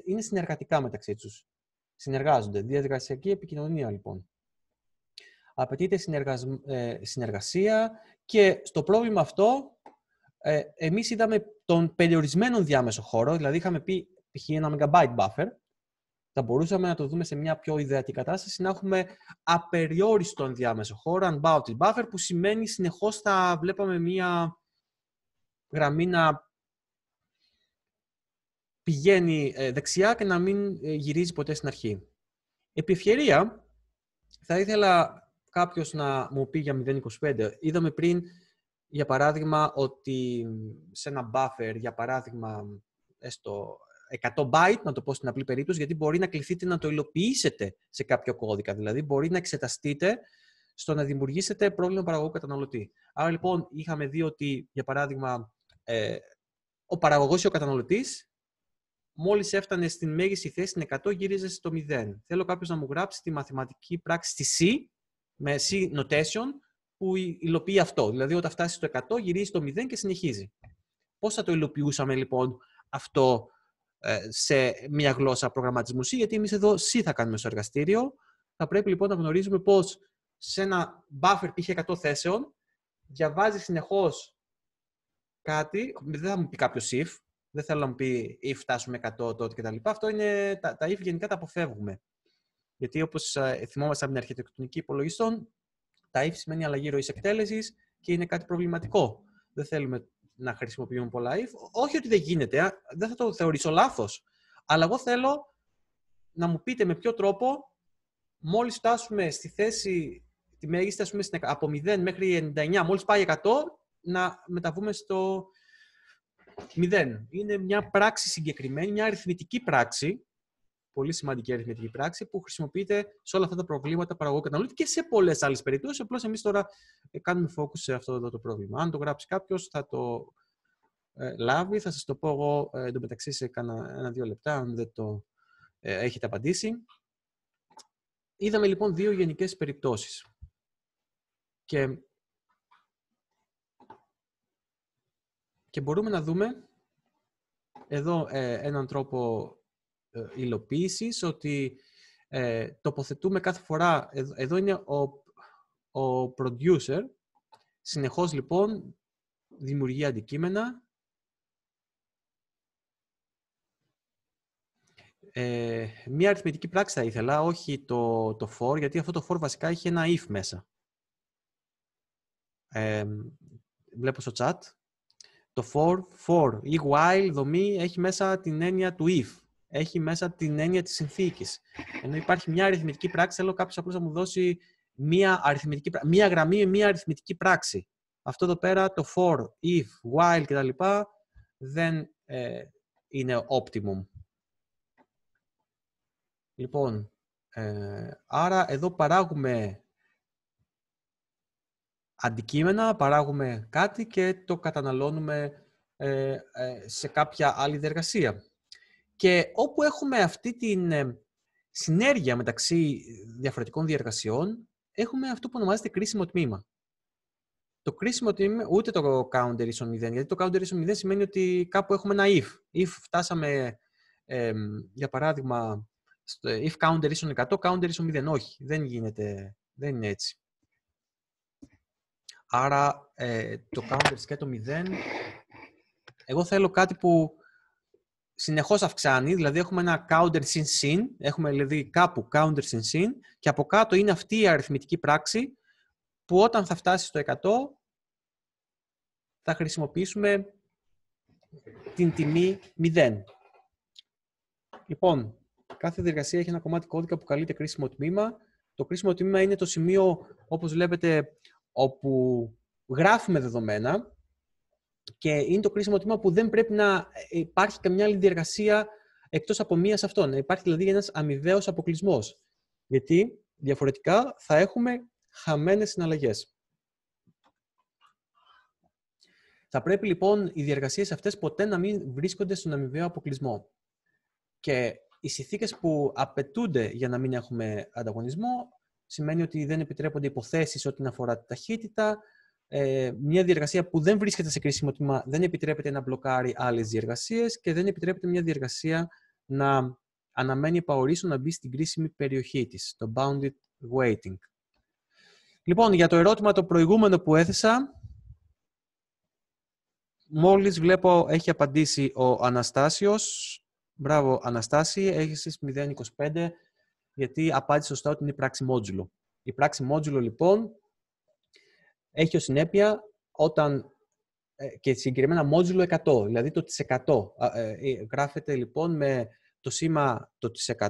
είναι συνεργατικά μεταξύ τους συνεργάζονται. Διαδικασιακή επικοινωνία, λοιπόν. Απαιτείται ε, συνεργασία και στο πρόβλημα αυτό ε, εμείς είδαμε τον περιορισμένο διάμεσο χώρο, δηλαδή είχαμε πει π.χ. ένα megabyte buffer, θα μπορούσαμε να το δούμε σε μια πιο ιδεατή κατάσταση, να έχουμε απεριόριστο διάμεσο χώρο, unbounded buffer, που σημαίνει συνεχώς θα βλέπαμε μια γραμμή να πηγαίνει ε, δεξιά και να μην ε, γυρίζει ποτέ στην αρχή. Επί ευκαιρία, θα ήθελα κάποιος να μου πει για 0.25. Είδαμε πριν, για παράδειγμα, ότι σε ένα buffer, για παράδειγμα, έστω 100 byte, να το πω στην απλή περίπτωση, γιατί μπορεί να κληθείτε να το υλοποιήσετε σε κάποιο κώδικα. Δηλαδή, μπορεί να εξεταστείτε στο να δημιουργήσετε πρόβλημα παραγωγού καταναλωτή. Άρα, λοιπόν, είχαμε δει ότι, για παράδειγμα, ε, ο παραγωγός ή ο καταναλωτής Μόλις έφτανε στην μέγιστη θέση, την 100, γύριζε στο 0. Θέλω κάποιος να μου γράψει τη μαθηματική πράξη στη C, με C notation, που υλοποιεί αυτό. Δηλαδή, όταν φτάσει στο 100, γυρίζει στο 0 και συνεχίζει. Πώς θα το υλοποιούσαμε λοιπόν αυτό ε, σε μια γλώσσα προγραμματισμού C, γιατί εμείς εδώ C θα κάνουμε στο εργαστήριο. Θα πρέπει λοιπόν να γνωρίζουμε πώς σε ένα buffer είχε 100 θέσεων διαβάζει συνεχώς κάτι, δεν θα μου πει κάποιος if, δεν θέλω να μου πει ή φτάσουμε 100 τότε κτλ. Αυτό είναι τα, τα if γενικά τα αποφεύγουμε. Γιατί όπως ε, θυμόμαστε από την αρχιτεκτονική υπολογιστών, τα if σημαίνει αλλαγή ροής εκτέλεσης και είναι κάτι προβληματικό. Δεν θέλουμε να χρησιμοποιούμε πολλά if. Όχι ότι δεν γίνεται, δεν θα το θεωρήσω λάθος. Αλλά εγώ θέλω να μου πείτε με ποιο τρόπο μόλις φτάσουμε στη θέση, τη μέγιστη, ας πούμε, από 0 μέχρι 99, μόλις πάει 100, να μεταβούμε στο Μηδέν. Είναι μια πράξη συγκεκριμένη, μια αριθμητική πράξη, πολύ σημαντική αριθμητική πράξη, που χρησιμοποιείται σε όλα αυτά τα προβλήματα παραγωγού καταναλωτή και σε πολλές άλλες περιπτώσεις. Απλώς εμείς τώρα ε, κάνουμε focus σε αυτό εδώ το πρόβλημα. Αν το γράψει κάποιος, θα το ε, λάβει. Θα σας το πω εγώ ε, εντωμεταξύ σε ενα ένα-δύο λεπτά, αν δεν το έχετε απαντήσει. Είδαμε λοιπόν δύο γενικές περιπτώσεις. Και και μπορούμε να δούμε εδώ ε, έναν τρόπο ε, υλοποίησης, ότι ε, τοποθετούμε κάθε φορά, ε, εδώ, είναι ο, ο producer, συνεχώς λοιπόν δημιουργεί αντικείμενα, ε, μία αριθμητική πράξη θα ήθελα, όχι το, το for, γιατί αυτό το for βασικά έχει ένα if μέσα. βλέπω στο chat. Το for, for ή while δομή έχει μέσα την έννοια του if. Έχει μέσα την έννοια της συνθήκης. Ενώ υπάρχει μια αριθμητική πράξη, θέλω κάποιος απλώς να μου δώσει μια, αριθμητική, μια γραμμή, μια αριθμητική πράξη. Αυτό εδώ πέρα το for, if, while κτλ. δεν ε, είναι optimum. Λοιπόν, ε, άρα εδώ παράγουμε αντικείμενα, παράγουμε κάτι και το καταναλώνουμε ε, ε, σε κάποια άλλη διεργασία. Και όπου έχουμε αυτή την ε, συνέργεια μεταξύ διαφορετικών διεργασιών, έχουμε αυτό που ονομάζεται κρίσιμο τμήμα. Το κρίσιμο τμήμα, ούτε το counter on 0, γιατί το counter on 0 σημαίνει ότι κάπου έχουμε ένα if. If φτάσαμε, για παράδειγμα, if counter on 100, counter on 0. Όχι, δεν γίνεται, δεν είναι έτσι. Άρα ε, το counter και το 0. Εγώ θέλω κάτι που συνεχώς αυξάνει, δηλαδή έχουμε ένα counter συν συν, έχουμε δηλαδή κάπου counter συν συν και από κάτω είναι αυτή η αριθμητική πράξη που όταν θα φτάσει στο 100 θα χρησιμοποιήσουμε την τιμή 0. Λοιπόν, κάθε διεργασία έχει ένα κομμάτι κώδικα που καλείται κρίσιμο τμήμα. Το κρίσιμο τμήμα είναι το σημείο, όπως βλέπετε, όπου γράφουμε δεδομένα και είναι το κρίσιμο τμήμα που δεν πρέπει να υπάρχει καμιά άλλη διεργασία εκτός από μία σε αυτό. Να υπάρχει δηλαδή ένας αμοιβαίος αποκλεισμός. Γιατί διαφορετικά θα έχουμε χαμένες συναλλαγές. Θα πρέπει λοιπόν οι διεργασίες αυτές ποτέ να μην βρίσκονται στον αμοιβαίο αποκλεισμό. Και οι συνθήκες που απαιτούνται για να μην έχουμε ανταγωνισμό σημαίνει ότι δεν επιτρέπονται υποθέσεις ό,τι αφορά τη ταχύτητα. Ε, μια διεργασία που δεν βρίσκεται σε κρίσιμο τμήμα δεν επιτρέπεται να μπλοκάρει άλλες διεργασίες και δεν επιτρέπεται μια διεργασία να αναμένει επαορίσου να μπει στην κρίσιμη περιοχή της, το bounded waiting. Λοιπόν, για το ερώτημα το προηγούμενο που έθεσα, μόλις βλέπω έχει απαντήσει ο Αναστάσιος. Μπράβο Αναστάση, έχεις 025 γιατί απάντησε σωστά ότι είναι η πράξη μόντζουλο. Η πράξη μόντζουλο, λοιπόν, έχει ως συνέπεια όταν ε, και συγκεκριμένα μόντζουλο 100, δηλαδή το 100. Ε, ε, γράφεται λοιπόν με το σήμα το της 100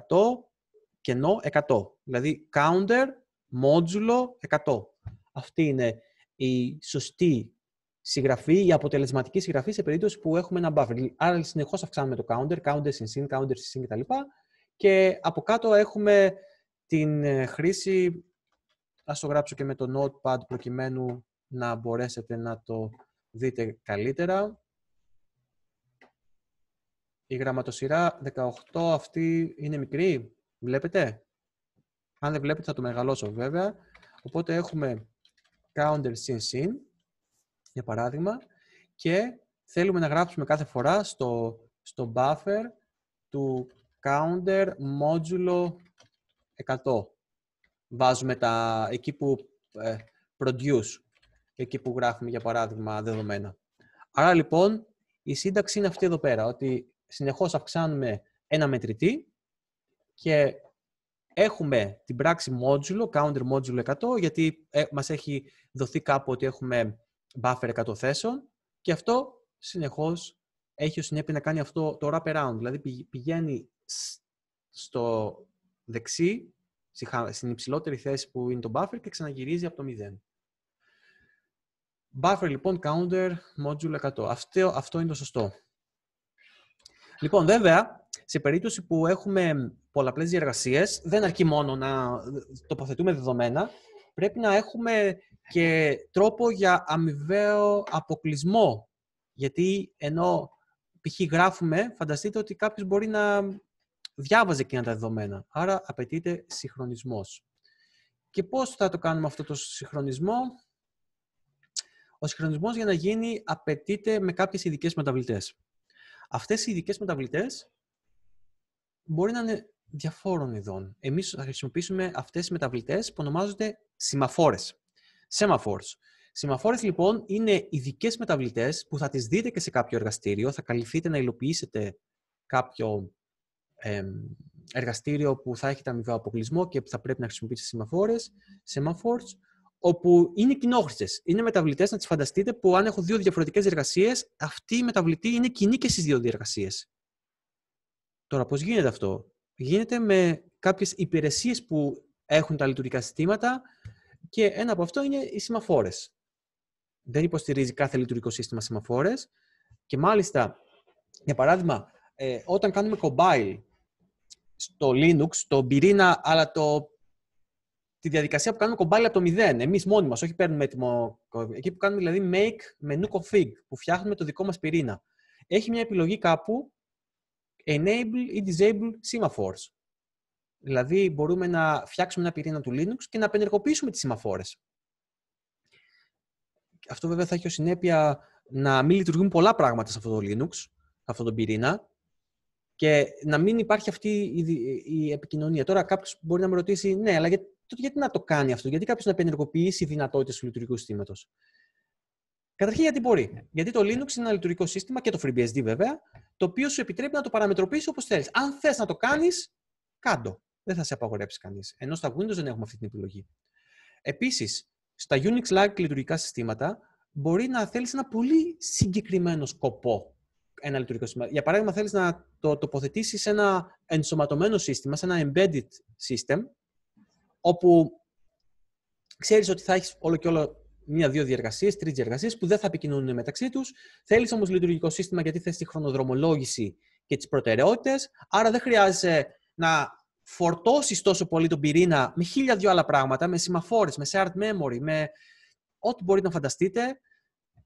κενό 100. Δηλαδή counter μόντζουλο 100. Αυτή είναι η σωστή συγγραφή, η αποτελεσματική συγγραφή σε περίπτωση που έχουμε ένα buffer. Άρα συνεχώς αυξάνουμε το counter, counter συν counter συν κτλ. Και από κάτω έχουμε την ε, χρήση, ας το γράψω και με το Notepad προκειμένου να μπορέσετε να το δείτε καλύτερα. Η γραμματοσυρά 18 αυτή είναι μικρή, βλέπετε. Αν δεν βλέπετε θα το μεγαλώσω βέβαια. Οπότε έχουμε counter sin, sin για παράδειγμα, και θέλουμε να γράψουμε κάθε φορά στο, στο buffer του counter μόντζουλο 100. Βάζουμε τα, εκεί που ε, produce, εκεί που γράφουμε για παράδειγμα δεδομένα. Άρα λοιπόν η σύνταξη είναι αυτή εδώ πέρα, ότι συνεχώς αυξάνουμε ένα μετρητή και έχουμε την πράξη modulo, counter modulo 100, γιατί ε, μας έχει δοθεί κάπου ότι έχουμε buffer 100 θέσεων και αυτό συνεχώς έχει ως συνέπεια να κάνει αυτό το wraparound, δηλαδή πηγαίνει στο δεξί, στην υψηλότερη θέση που είναι το buffer και ξαναγυρίζει από το 0. Buffer λοιπόν, counter, module 100. Αυτό, αυτό είναι το σωστό. Λοιπόν, βέβαια, σε περίπτωση που έχουμε πολλαπλές διεργασίες, δεν αρκεί μόνο να τοποθετούμε δεδομένα, πρέπει να έχουμε και τρόπο για αμοιβαίο αποκλεισμό. Γιατί ενώ π.χ. γράφουμε, φανταστείτε ότι κάποιος μπορεί να διάβαζε εκείνα τα δεδομένα. Άρα απαιτείται συγχρονισμός. Και πώς θα το κάνουμε αυτό το συγχρονισμό. Ο συγχρονισμός για να γίνει απαιτείται με κάποιες ειδικές μεταβλητές. Αυτές οι ειδικές μεταβλητές μπορεί να είναι διαφόρων ειδών. Εμείς θα χρησιμοποιήσουμε αυτές τις μεταβλητές που ονομάζονται σημαφόρες. Semaphores. Σημαφόρες λοιπόν είναι ειδικές μεταβλητές που θα τις δείτε και σε κάποιο εργαστήριο, θα καλυφθείτε να υλοποιήσετε κάποιο εργαστήριο που θα έχει τα αποκλεισμό και που θα πρέπει να χρησιμοποιήσει σημαφόρες, semaphores, όπου είναι κοινόχρηστε. Είναι μεταβλητές, να τις φανταστείτε, που αν έχω δύο διαφορετικές διεργασίες, αυτή η μεταβλητή είναι κοινή και στις δύο διεργασίες. Τώρα, πώς γίνεται αυτό, Γίνεται με κάποιες υπηρεσίες που έχουν τα λειτουργικά συστήματα και ένα από αυτό είναι οι σημαφόρε. Δεν υποστηρίζει κάθε λειτουργικό σύστημα σημαφόρε και μάλιστα, για παράδειγμα, ε, όταν κάνουμε compile στο Linux, τον πυρήνα, αλλά το, τη διαδικασία που κάνουμε κομπάλι από το μηδέν. Εμείς μόνοι μας, όχι παίρνουμε έτοιμο. Εκεί που κάνουμε δηλαδή make menu config, που φτιάχνουμε το δικό μας πυρήνα. Έχει μια επιλογή κάπου enable ή disable semaphores. Δηλαδή μπορούμε να φτιάξουμε ένα πυρήνα του Linux και να απενεργοποιήσουμε τις σημαφόρες. Αυτό βέβαια θα έχει ως συνέπεια να μην λειτουργούν πολλά πράγματα σε αυτό το Linux, σε αυτό τον πυρήνα, και να μην υπάρχει αυτή η επικοινωνία. Τώρα κάποιος μπορεί να με ρωτήσει, ναι, αλλά γιατί, να το κάνει αυτό, γιατί κάποιος να επενεργοποιήσει δυνατότητες του λειτουργικού συστήματος. Καταρχήν γιατί μπορεί. Γιατί το Linux είναι ένα λειτουργικό σύστημα και το FreeBSD βέβαια, το οποίο σου επιτρέπει να το παραμετροποιήσεις όπως θέλεις. Αν θες να το κάνεις, κάτω. Δεν θα σε απαγορέψει κανείς. Ενώ στα Windows δεν έχουμε αυτή την επιλογή. Επίσης, στα Unix-like λειτουργικά συστήματα μπορεί να θέλεις ένα πολύ συγκεκριμένο σκοπό ένα λειτουργικό σύστημα. Για παράδειγμα, θέλεις να το τοποθετήσεις σε ένα ενσωματωμένο σύστημα, σε ένα embedded system, όπου ξέρεις ότι θα έχεις όλο και όλο μία-δύο διεργασίες, τρεις διεργασίες που δεν θα επικοινωνούν μεταξύ τους. Θέλεις όμως λειτουργικό σύστημα γιατί θες τη χρονοδρομολόγηση και τις προτεραιότητες. Άρα δεν χρειάζεσαι να φορτώσεις τόσο πολύ τον πυρήνα με χίλια δυο άλλα πράγματα, με σημαφόρες, με shared memory, με ό,τι μπορείτε να φανταστείτε,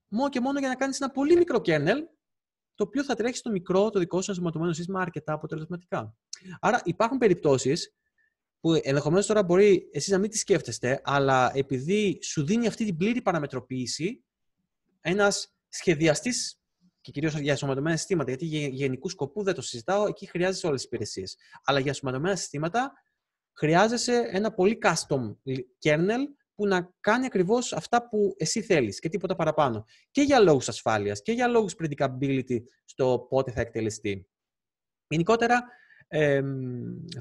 μόνο και μόνο για να κάνεις ένα πολύ μικρό kernel το οποίο θα τρέχει στο μικρό το δικό σου ενσωματωμένο σύστημα αρκετά αποτελεσματικά. Άρα υπάρχουν περιπτώσεις που ενδεχομένως τώρα μπορεί εσείς να μην τη σκέφτεστε, αλλά επειδή σου δίνει αυτή την πλήρη παραμετροποίηση, ένας σχεδιαστής και κυρίως για σωματωμένα συστήματα, γιατί γενικού σκοπού δεν το συζητάω, εκεί χρειάζεσαι όλες τις υπηρεσίες. Αλλά για σωματωμένα συστήματα χρειάζεσαι ένα πολύ custom kernel που να κάνει ακριβώς αυτά που εσύ θέλεις και τίποτα παραπάνω. Και για λόγους ασφάλειας και για λόγους predictability στο πότε θα εκτελεστεί. Γενικότερα, ε,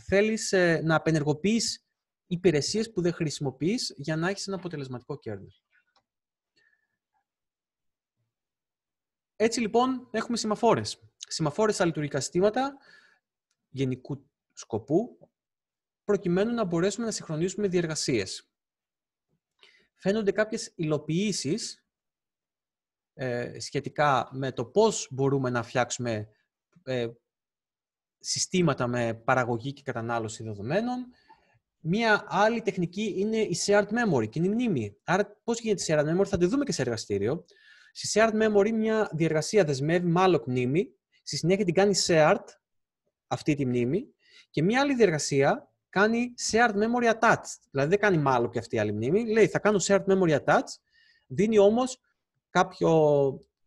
θέλεις να απενεργοποιείς υπηρεσίες που δεν χρησιμοποιείς για να έχεις ένα αποτελεσματικό κέρδο. Έτσι λοιπόν έχουμε σημαφόρες. Σημαφόρες στα λειτουργικά συστήματα γενικού σκοπού προκειμένου να μπορέσουμε να συγχρονίσουμε διεργασίες φαίνονται κάποιες υλοποιήσεις ε, σχετικά με το πώς μπορούμε να φτιάξουμε ε, συστήματα με παραγωγή και κατανάλωση δεδομένων. Μία άλλη τεχνική είναι η shared memory, η μνήμη. Άρα πώς γίνεται η shared memory, θα τη δούμε και σε εργαστήριο. Στη shared memory μια διεργασία δεσμεύει μάλλον μνήμη, στη συνέχεια την κάνει shared, αυτή τη μνήμη, και μια άλλη διεργασία κάνει shared memory attached. Δηλαδή δεν κάνει μάλλον και αυτή η άλλη μνήμη. Λέει θα κάνω shared memory attached. Δίνει όμως κάποιο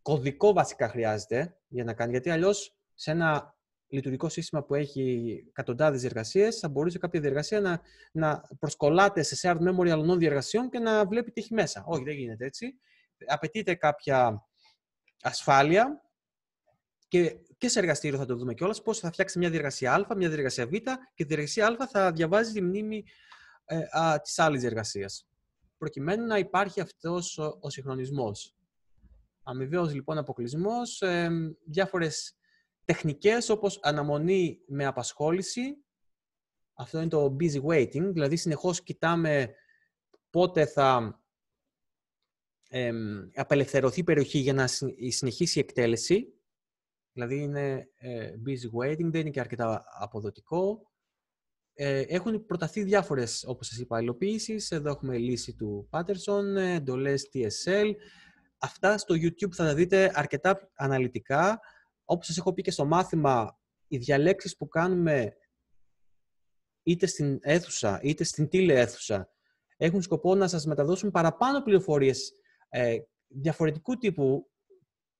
κωδικό βασικά χρειάζεται για να κάνει. Γιατί αλλιώς σε ένα λειτουργικό σύστημα που έχει εκατοντάδες διεργασίες, θα μπορούσε κάποια διεργασία να, να προσκολάται σε shared memory αλλωνών διεργασιών και να βλέπει τι έχει μέσα. Όχι, δεν γίνεται έτσι. Απαιτείται κάποια ασφάλεια και, και σε εργαστήριο θα το δούμε κιόλας πώς θα φτιάξει μια διεργασία Α, μια διεργασία Β και τη διεργασία Α θα διαβάζει τη μνήμη ε, της άλλης διεργασίας. Προκειμένου να υπάρχει αυτός ο, ο συγχρονισμός. Αμοιβαίος λοιπόν αποκλεισμός, ε, διάφορες τεχνικές όπως αναμονή με απασχόληση. Αυτό είναι το busy waiting, δηλαδή συνεχώς κοιτάμε πότε θα απελευθερωθεί η περιοχή για να συνεχίσει η εκτέλεση Δηλαδή είναι ε, busy waiting, δεν είναι και αρκετά αποδοτικό. Ε, έχουν προταθεί διάφορες, όπως σας είπα, υλοποιήσεις. Εδώ έχουμε λύση του Patterson, ε, εντολές TSL. Αυτά στο YouTube θα τα δείτε αρκετά αναλυτικά. Όπως σας έχω πει και στο μάθημα, οι διαλέξεις που κάνουμε είτε στην αίθουσα είτε στην τηλεαίθουσα έχουν σκοπό να σας μεταδώσουν παραπάνω πληροφορίες διαφορετικού τύπου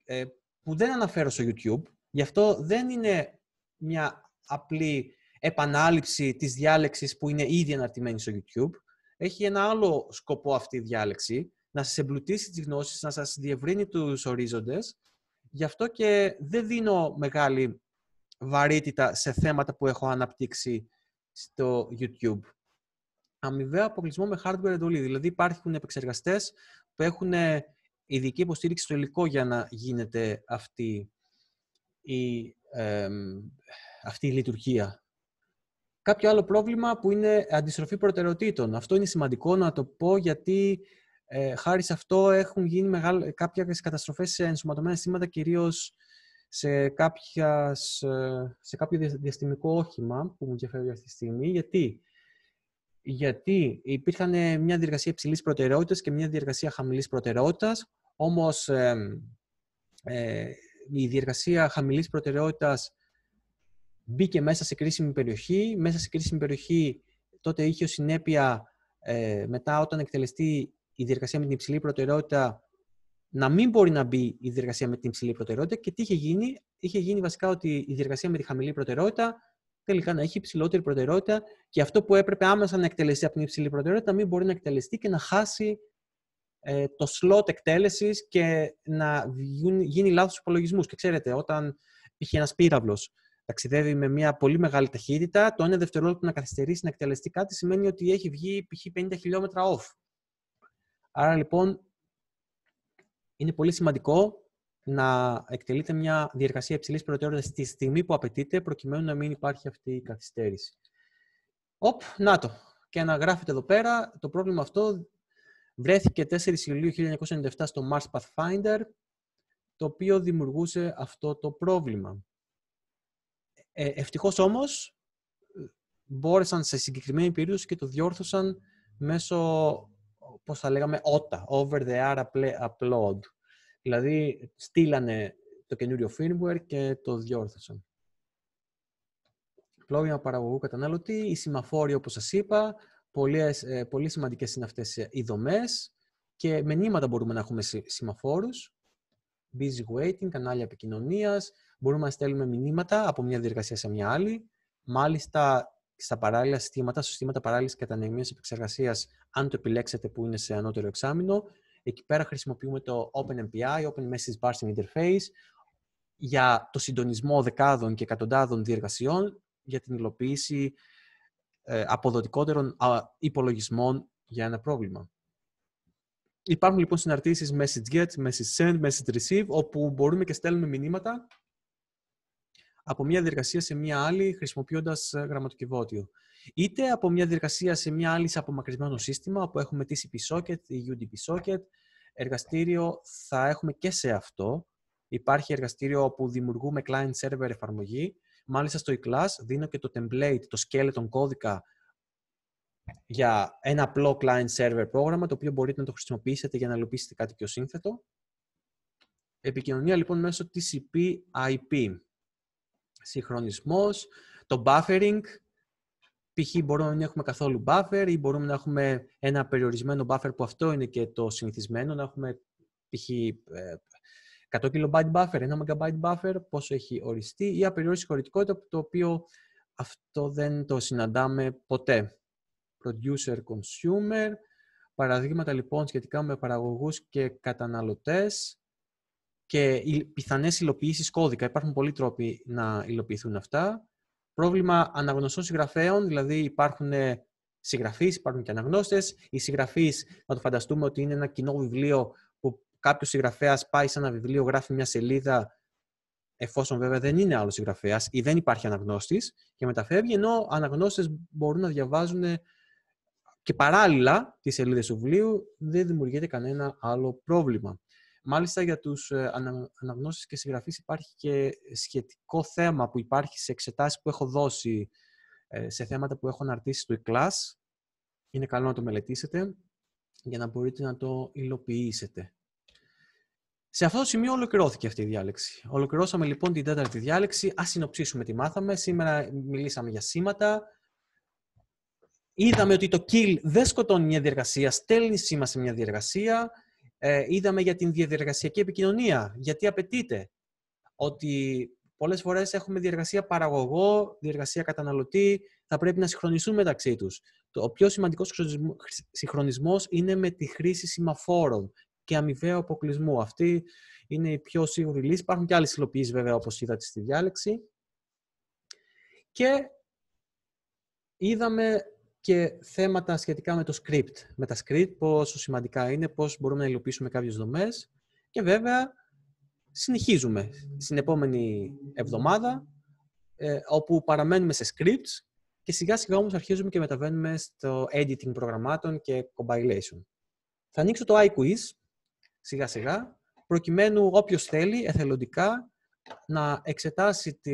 ε, που δεν αναφέρω στο YouTube. Γι' αυτό δεν είναι μια απλή επανάληψη της διάλεξης που είναι ήδη αναρτημένη στο YouTube. Έχει ένα άλλο σκοπό αυτή η διάλεξη, να σας εμπλουτίσει τις γνώσεις, να σας διευρύνει τους ορίζοντες. Γι' αυτό και δεν δίνω μεγάλη βαρύτητα σε θέματα που έχω αναπτύξει στο YouTube. Αμοιβαίο αποκλεισμό με hardware εντολή. Δηλαδή υπάρχουν επεξεργαστές που έχουν ειδική υποστήριξη στο υλικό για να γίνεται αυτή η, ε, αυτή η λειτουργία. Κάποιο άλλο πρόβλημα που είναι αντιστροφή προτεραιοτήτων. Αυτό είναι σημαντικό να το πω γιατί ε, χάρη σε αυτό έχουν γίνει μεγάλο, κάποιες καταστροφές σε ενσωματωμένα σήματα, κυρίως σε, κάποιας, ε, σε κάποιο διαστημικό όχημα που μου διαφέρει αυτή τη στιγμή. Γιατί, γιατί υπήρχαν μια διεργασία υψηλής προτεραιότητας και μια διεργασία χαμηλής προτεραιότητας όμως ε, ε, η διεργασία χαμηλής προτεραιότητας μπήκε μέσα σε κρίσιμη περιοχή. Μέσα σε κρίσιμη περιοχή τότε είχε ως συνέπεια ε, μετά όταν εκτελεστεί η διεργασία με την υψηλή προτεραιότητα να μην μπορεί να μπει η διεργασία με την υψηλή προτεραιότητα και τι είχε γίνει. Είχε γίνει βασικά ότι η διεργασία με τη χαμηλή προτεραιότητα τελικά να έχει υψηλότερη προτεραιότητα και αυτό που έπρεπε άμεσα να εκτελεστεί από την υψηλή προτεραιότητα να μην μπορεί να εκτελεστεί και να χάσει ε, το slot εκτέλεσης και να γίνει λάθος υπολογισμούς. Και ξέρετε, όταν π.χ. ένας πύραυλος ταξιδεύει με μια πολύ μεγάλη ταχύτητα, το ένα δευτερόλεπτο να καθυστερήσει να εκτελεστεί κάτι σημαίνει ότι έχει βγει π.χ. 50 χιλιόμετρα off. Άρα λοιπόν είναι πολύ σημαντικό να εκτελείται μια διεργασία υψηλής προτεραιότητας στη στιγμή που απαιτείται, προκειμένου να μην υπάρχει αυτή η καθυστέρηση. Οπ, να το. Και να γράφετε εδώ πέρα το πρόβλημα αυτό Βρέθηκε 4 Ιουλίου 1997 στο Mars Pathfinder, το οποίο δημιουργούσε αυτό το πρόβλημα. Ε, ευτυχώς όμως, μπόρεσαν σε συγκεκριμένη περίπτωση και το διόρθωσαν μέσω, πώς θα λέγαμε, OTA, Over the Air Upload. Δηλαδή, στείλανε το καινούριο firmware και το διόρθωσαν. Πρόβλημα παραγωγού καταναλωτή, ή σημαφόρη, όπως σας είπα, πολύ, ε, πολύ σημαντικές είναι αυτές ε, οι δομές και μηνύματα μπορούμε να έχουμε σημαφόρους, busy waiting, κανάλια επικοινωνίας, μπορούμε να στέλνουμε μηνύματα από μια διεργασία σε μια άλλη. Μάλιστα, στα παράλληλα συστήματα, στα συστήματα παράλληλης κατανεμίας επεξεργασίας, αν το επιλέξετε που είναι σε ανώτερο εξάμεινο, εκεί πέρα χρησιμοποιούμε το OpenMPI, Open Message Parsing Interface, για το συντονισμό δεκάδων και εκατοντάδων διεργασιών για την υλοποίηση ε, αποδοτικότερων υπολογισμών για ένα πρόβλημα. Υπάρχουν λοιπόν συναρτήσεις message get, message send, message receive, όπου μπορούμε και στέλνουμε μηνύματα από μια διεργασία σε μια άλλη χρησιμοποιώντας ε, γραμματοκιβώτιο. Είτε από μια διεργασία σε μια άλλη σε απομακρυσμένο σύστημα, όπου έχουμε TCP socket, UDP socket, εργαστήριο θα έχουμε και σε αυτό. Υπάρχει εργαστήριο όπου δημιουργούμε client-server εφαρμογή Μάλιστα στο e-class δίνω και το template, το skeleton κώδικα για ένα απλό client server πρόγραμμα το οποίο μπορείτε να το χρησιμοποιήσετε για να υλοποιήσετε κάτι πιο σύνθετο. Επικοινωνία λοιπόν μέσω TCP IP. Συγχρονισμός, το buffering, π.χ. μπορούμε να μην έχουμε καθόλου buffer ή μπορούμε να έχουμε ένα περιορισμένο buffer που αυτό είναι και το συνηθισμένο, να έχουμε π.χ. Ε, 100 KB buffer, 1 MB buffer, πόσο έχει οριστεί ή απεριόριστη χωρητικότητα, το οποίο αυτό δεν το συναντάμε ποτέ. Producer, consumer, παραδείγματα λοιπόν σχετικά με παραγωγούς και καταναλωτές και οι πιθανές υλοποιήσεις κώδικα. Υπάρχουν πολλοί τρόποι να υλοποιηθούν αυτά. Πρόβλημα αναγνωστών συγγραφέων, δηλαδή υπάρχουν ε, συγγραφείς, υπάρχουν και αναγνώστες. Οι συγγραφείς, να το φανταστούμε ότι είναι ένα κοινό βιβλίο κάποιος συγγραφέας πάει σε ένα βιβλίο, γράφει μια σελίδα, εφόσον βέβαια δεν είναι άλλος συγγραφέας ή δεν υπάρχει αναγνώστης και μεταφεύγει, ενώ αναγνώστες μπορούν να διαβάζουν και παράλληλα τι σελίδε του βιβλίου, δεν δημιουργείται κανένα άλλο πρόβλημα. Μάλιστα για τους ε, αναγνώστες και συγγραφείς, υπάρχει και σχετικό θέμα που υπάρχει σε εξετάσεις που έχω δώσει ε, σε θέματα που έχω αναρτήσει στο e Είναι καλό να το μελετήσετε για να μπορείτε να το υλοποιήσετε. Σε αυτό το σημείο ολοκληρώθηκε αυτή η διάλεξη. Ολοκληρώσαμε λοιπόν την τέταρτη διάλεξη. ας συνοψίσουμε τι μάθαμε. Σήμερα μιλήσαμε για σήματα. Είδαμε ότι το kill δεν σκοτώνει μια διεργασία, στέλνει σήμα σε μια διεργασία. Ε, είδαμε για την διεργασιακή επικοινωνία, γιατί απαιτείται. Ότι πολλές φορές έχουμε διεργασία παραγωγό, διεργασία καταναλωτή, θα πρέπει να συγχρονιστούν μεταξύ τους. Ο πιο σημαντικός συγχρονισμός είναι με τη χρήση σημαφόρων και αμοιβαίου αποκλεισμού. Αυτή είναι η πιο σίγουρη λύση. Υπάρχουν και άλλες υλοποιήσεις, βέβαια, όπως είδατε στη διάλεξη. Και είδαμε και θέματα σχετικά με το script. Με τα script, πόσο σημαντικά είναι, πώς μπορούμε να υλοποιήσουμε κάποιες δομές. Και βέβαια, συνεχίζουμε στην επόμενη εβδομάδα, ε, όπου παραμένουμε σε scripts και σιγά σιγά όμως αρχίζουμε και μεταβαίνουμε στο editing προγραμμάτων και compilation. Θα ανοίξω το iQuiz σιγά σιγά, προκειμένου όποιος θέλει εθελοντικά να εξετάσει τη,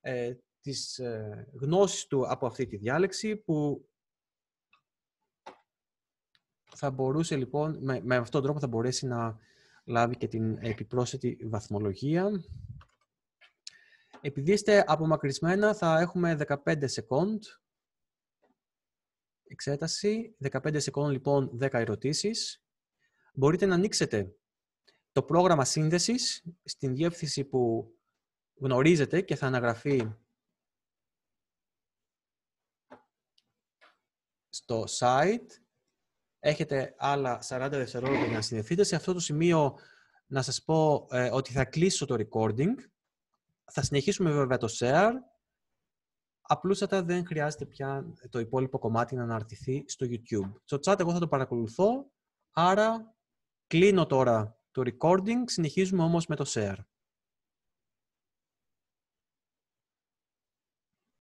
ε, τις ε, γνώσεις του από αυτή τη διάλεξη που θα μπορούσε λοιπόν, με, με αυτόν τον τρόπο θα μπορέσει να λάβει και την επιπρόσθετη βαθμολογία. Επειδή είστε απομακρυσμένα θα έχουμε 15 σεκόντ εξέταση, 15 σεκόντ λοιπόν 10 ερωτήσεις μπορείτε να ανοίξετε το πρόγραμμα σύνδεσης στην διεύθυνση που γνωρίζετε και θα αναγραφεί στο site. Έχετε άλλα 40 δευτερόλεπτα να συνδεθείτε. Σε αυτό το σημείο να σας πω ε, ότι θα κλείσω το recording. Θα συνεχίσουμε βέβαια το share. Απλούστατα δεν χρειάζεται πια το υπόλοιπο κομμάτι να αναρτηθεί στο YouTube. Στο chat εγώ θα το παρακολουθώ, άρα Κλείνω τώρα το recording, συνεχίζουμε όμως με το share.